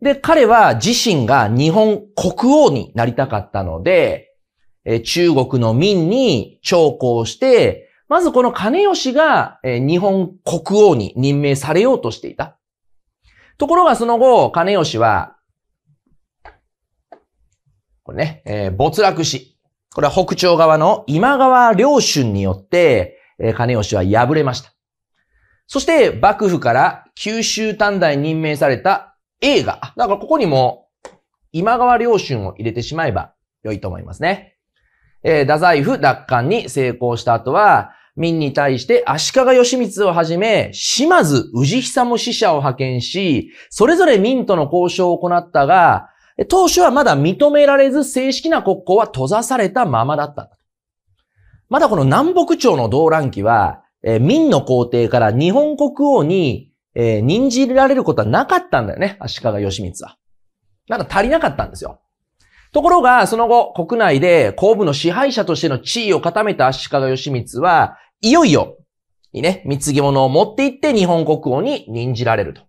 で、彼は自身が日本国王になりたかったので、中国の民に徴候して、まずこの金吉が日本国王に任命されようとしていた。ところがその後、金吉は、これね、えー、没落し、これは北朝側の今川良春によって、えー、金吉は敗れました。そして、幕府から九州短大に任命された映画。だからここにも、今川良春を入れてしまえば良いと思いますね。えー、太宰府奪還に成功した後は、民に対して足利義満をはじめ、島津氏久も死者を派遣し、それぞれ民との交渉を行ったが、当初はまだ認められず正式な国交は閉ざされたままだった。まだこの南北朝の動乱期は、えー、民の皇帝から日本国王に、えー、任じられることはなかったんだよね、足利義満は。なんか足りなかったんですよ。ところが、その後、国内で公部の支配者としての地位を固めた足利義満は、いよいよ、にね、貢ぎ物を持って行って日本国王に任じられると。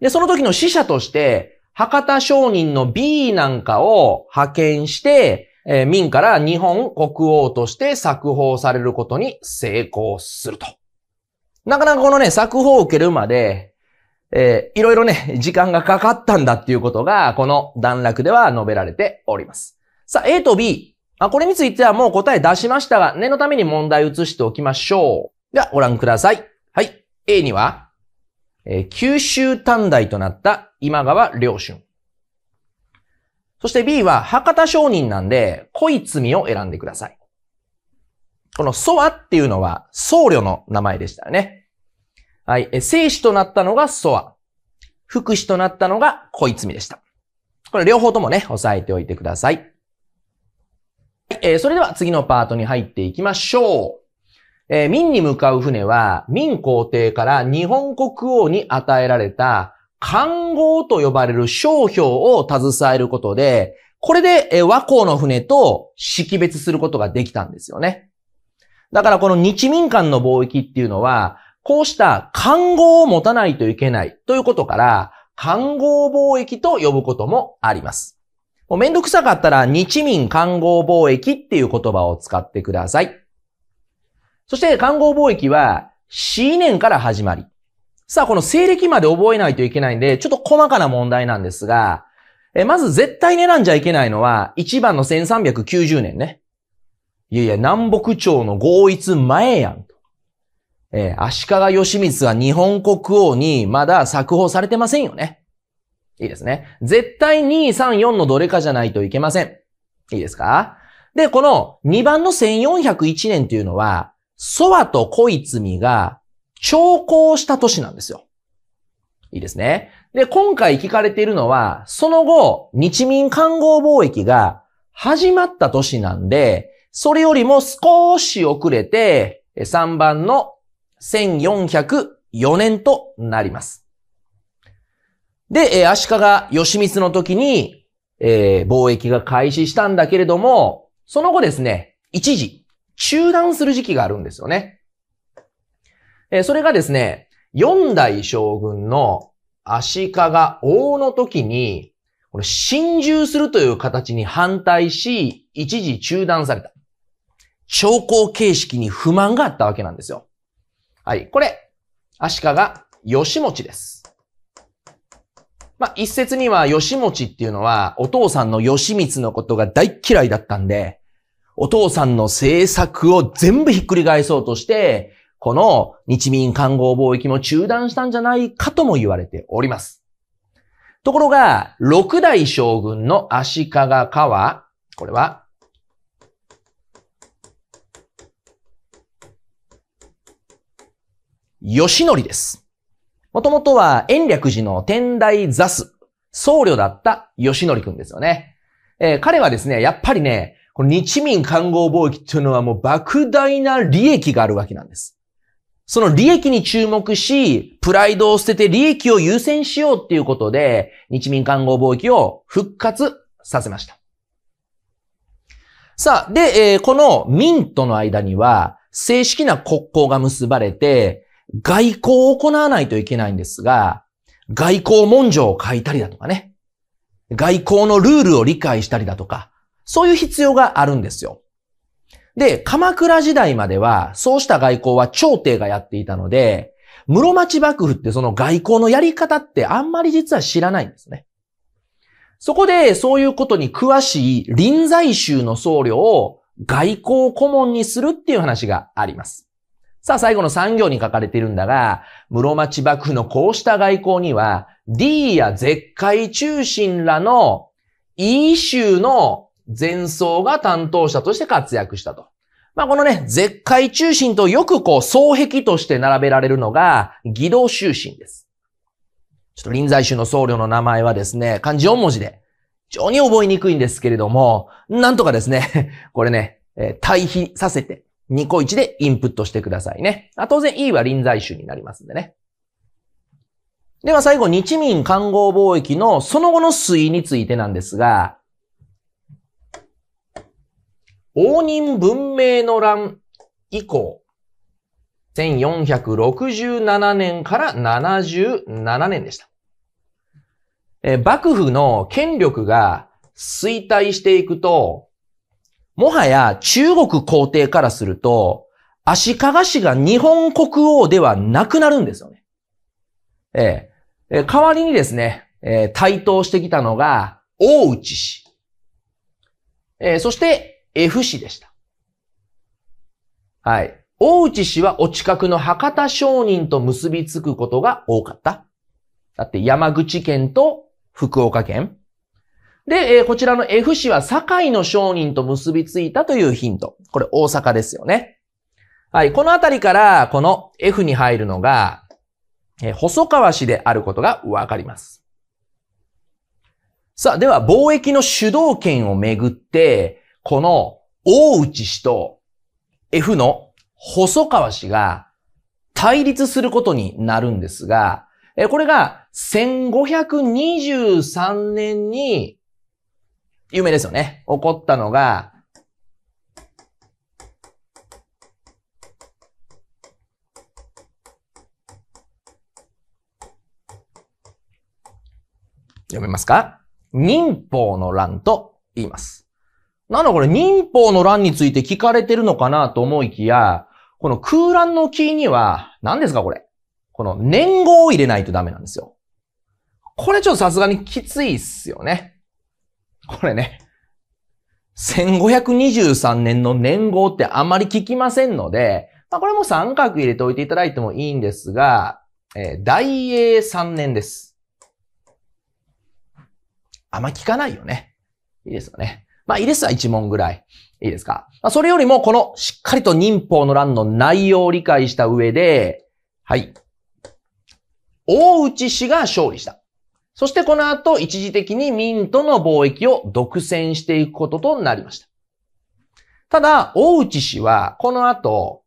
で、その時の使者として、博多商人の B なんかを派遣して、えー、民から日本国王として作法されることに成功すると。なかなかこのね、作法を受けるまで、えー、いろいろね、時間がかかったんだっていうことが、この段落では述べられております。さあ、A と B、あ、これについてはもう答え出しましたが、念のために問題移しておきましょう。では、ご覧ください。はい。A には、えー、九州短大となった今川良春。そして B は博多商人なんで、濃い罪を選んでください。このソアっていうのは僧侶の名前でしたよね。はい。え、生死となったのがソア。福祉となったのが小泉罪でした。これ両方ともね、押さえておいてください。えー、それでは次のパートに入っていきましょう。えー、民に向かう船は、民皇帝から日本国王に与えられた、官号と呼ばれる商標を携えることで、これで、え和光の船と識別することができたんですよね。だからこの日民間の貿易っていうのは、こうした官号を持たないといけないということから、官号貿易と呼ぶこともあります。もうめんどくさかったら日民官合貿易っていう言葉を使ってください。そして官合貿易は C 年から始まり。さあ、この西暦まで覚えないといけないんで、ちょっと細かな問題なんですが、えまず絶対狙んじゃいけないのは、1番の1390年ね。いやいや、南北朝の合一前やん。えー、足利義満は日本国王にまだ作法されてませんよね。いいですね。絶対2、3、4のどれかじゃないといけません。いいですかで、この2番の1401年というのは、ソワとコイツミが調校した年なんですよ。いいですね。で、今回聞かれているのは、その後、日民観合貿易が始まった年なんで、それよりも少し遅れて、3番の1404年となります。で、えー、足利義満の時に、えー、貿易が開始したんだけれども、その後ですね、一時、中断する時期があるんですよね。えー、それがですね、四代将軍の足利王の時に、これ、侵入するという形に反対し、一時中断された。兆候形式に不満があったわけなんですよ。はい。これ、足利義持です。まあ、一説には、吉持っていうのは、お父さんの吉光のことが大嫌いだったんで、お父さんの政策を全部ひっくり返そうとして、この日民観合貿易も中断したんじゃないかとも言われております。ところが、六代将軍の足利は、これは、義則です。もともとは延暦寺の天台座す僧侶だった吉則くんですよね。えー、彼はですね、やっぱりね、この日民勘合貿易っていうのはもう莫大な利益があるわけなんです。その利益に注目し、プライドを捨てて利益を優先しようっていうことで、日民勘合貿易を復活させました。さあ、で、えー、この民との間には、正式な国交が結ばれて、外交を行わないといけないんですが、外交文書を書いたりだとかね、外交のルールを理解したりだとか、そういう必要があるんですよ。で、鎌倉時代までは、そうした外交は朝廷がやっていたので、室町幕府ってその外交のやり方ってあんまり実は知らないんですね。そこで、そういうことに詳しい臨済宗の僧侶を外交顧問にするっていう話があります。さあ最後の3行に書かれているんだが、室町幕府のこうした外交には、D や絶海中心らの E 州の前奏が担当者として活躍したと。まあ、このね、絶海中心とよくこう、双壁として並べられるのが、義道中心です。ちょっと臨済宗の僧侶の名前はですね、漢字4文字で、非常に覚えにくいんですけれども、なんとかですね、これね、えー、対比させて、二個一でインプットしてくださいね。あ当然 E は臨済宗になりますんでね。では最後、日民観合貿易のその後の推移についてなんですが、応仁文明の乱以降、1467年から77年でした。え幕府の権力が衰退していくと、もはや中国皇帝からすると、足利氏が日本国王ではなくなるんですよね。ええ。代わりにですね、えー、対等してきたのが、大内氏。えー、そして、F 氏でした。はい。大内氏はお近くの博多商人と結びつくことが多かった。だって山口県と福岡県。で、えー、こちらの F 氏は堺の商人と結びついたというヒント。これ大阪ですよね。はい。このあたりから、この F に入るのが、えー、細川氏であることがわかります。さあ、では、貿易の主導権をめぐって、この大内氏と F の細川氏が対立することになるんですが、えこれが1523年に有名ですよね。起こったのが、読めますか民法の乱と言います。なんだこれ、民法の乱について聞かれてるのかなと思いきや、この空欄のキーには、何ですかこれ。この年号を入れないとダメなんですよ。これちょっとさすがにきついっすよね。これね、1523年の年号ってあまり聞きませんので、まあ、これも三角入れておいていただいてもいいんですが、えー、大英3年です。あんま聞かないよね。いいですよね。まあ、いいですわ、1問ぐらい。いいですか。まあ、それよりも、この、しっかりと民法の欄の内容を理解した上で、はい。大内氏が勝利した。そしてこの後、一時的に明との貿易を独占していくこととなりました。ただ、大内氏は、この後、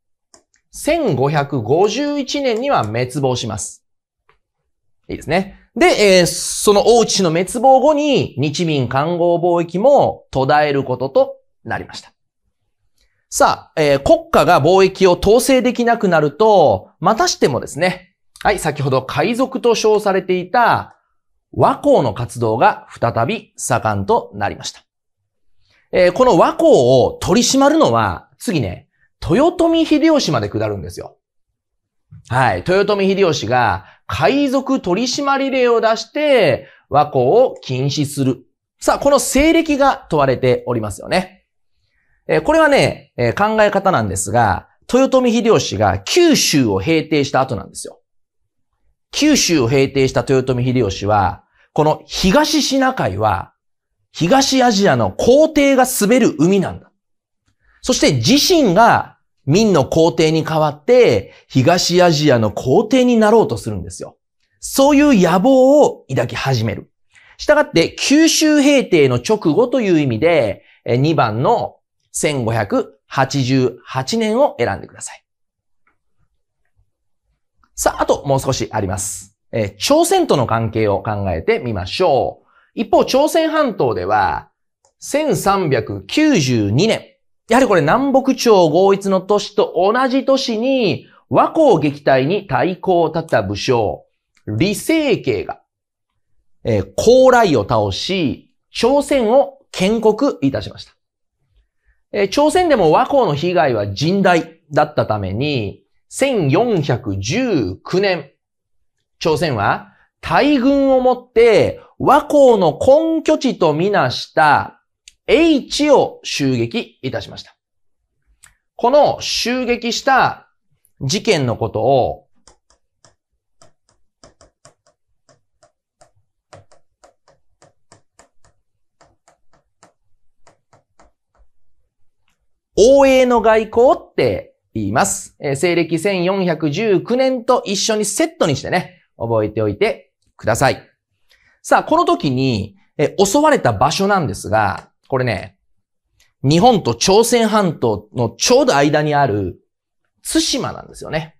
1551年には滅亡します。いいですね。で、えー、その大内氏の滅亡後に、日民官合貿易も途絶えることとなりました。さあ、えー、国家が貿易を統制できなくなると、またしてもですね、はい、先ほど海賊と称されていた和光の活動が再び盛んとなりました。えー、この和光を取り締まるのは、次ね、豊臣秀吉まで下るんですよ。はい。豊臣秀吉が海賊取締令を出して、和光を禁止する。さあ、この西暦が問われておりますよね。えー、これはね、えー、考え方なんですが、豊臣秀吉が九州を平定した後なんですよ。九州を平定した豊臣秀吉は、この東シナ海は、東アジアの皇帝が滑る海なんだ。そして自身が民の皇帝に代わって、東アジアの皇帝になろうとするんですよ。そういう野望を抱き始める。したがって、九州平定の直後という意味で、2番の1588年を選んでください。さあ、あともう少しあります。えー、朝鮮との関係を考えてみましょう。一方、朝鮮半島では、1392年、やはりこれ南北朝合一の年と同じ年に、和光撃退に対抗を立った武将、李成慶が、えー、高麗を倒し、朝鮮を建国いたしました。えー、朝鮮でも和光の被害は甚大だったために、1419年、朝鮮は大軍をもって和光の根拠地とみなした H を襲撃いたしました。この襲撃した事件のことを応永の外交って言います。えー、西暦1419年と一緒にセットにしてね、覚えておいてください。さあ、この時に、えー、襲われた場所なんですが、これね、日本と朝鮮半島のちょうど間にある津島なんですよね。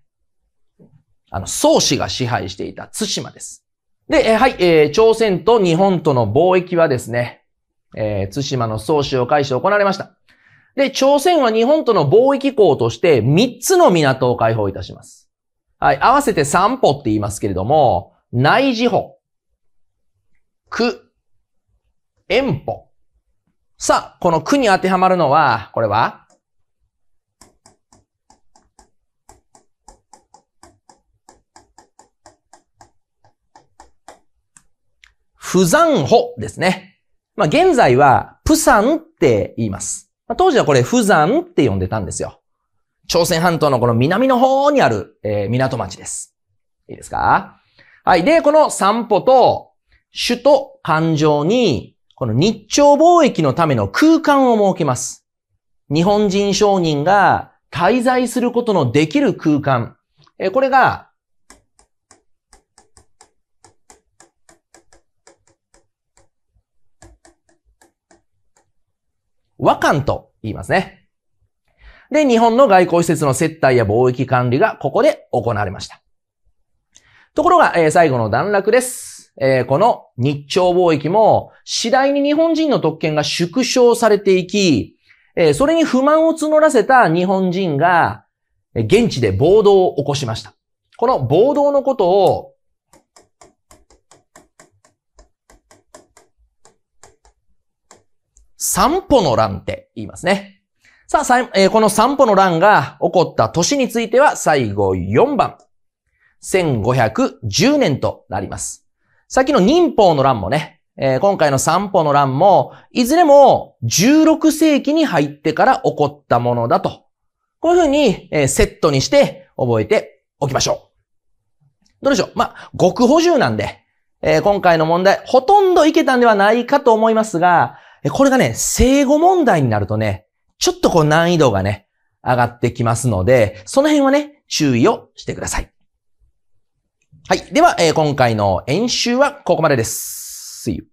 あの、宋氏が支配していた津島です。で、えー、はい、えー、朝鮮と日本との貿易はですね、えー、津島の宋氏を介して行われました。で、朝鮮は日本との貿易港として3つの港を開放いたします。はい。合わせて3歩って言いますけれども、内事歩、区、遠歩。さあ、この区に当てはまるのは、これは、釜山歩ですね。まあ、現在は、釜山って言います。当時はこれ、釜山って呼んでたんですよ。朝鮮半島のこの南の方にある、えー、港町です。いいですかはい。で、この散歩と、首都環状に、この日朝貿易のための空間を設けます。日本人商人が滞在することのできる空間。えー、これが和漢と言いますね。で、日本の外交施設の接待や貿易管理がここで行われました。ところが、えー、最後の段落です。えー、この日朝貿易も次第に日本人の特権が縮小されていき、えー、それに不満を募らせた日本人が現地で暴動を起こしました。この暴動のことを散歩の乱って言いますね。さあ、えー、この散歩の乱が起こった年については最後4番。1510年となります。さっきの忍法の乱もね、えー、今回の散歩の乱も、いずれも16世紀に入ってから起こったものだと。こういうふうに、えー、セットにして覚えておきましょう。どうでしょうまあ、極補充なんで、えー、今回の問題、ほとんどいけたんではないかと思いますが、これがね、生後問題になるとね、ちょっとこう難易度がね、上がってきますので、その辺はね、注意をしてください。はい。では、えー、今回の演習はここまでです。See you.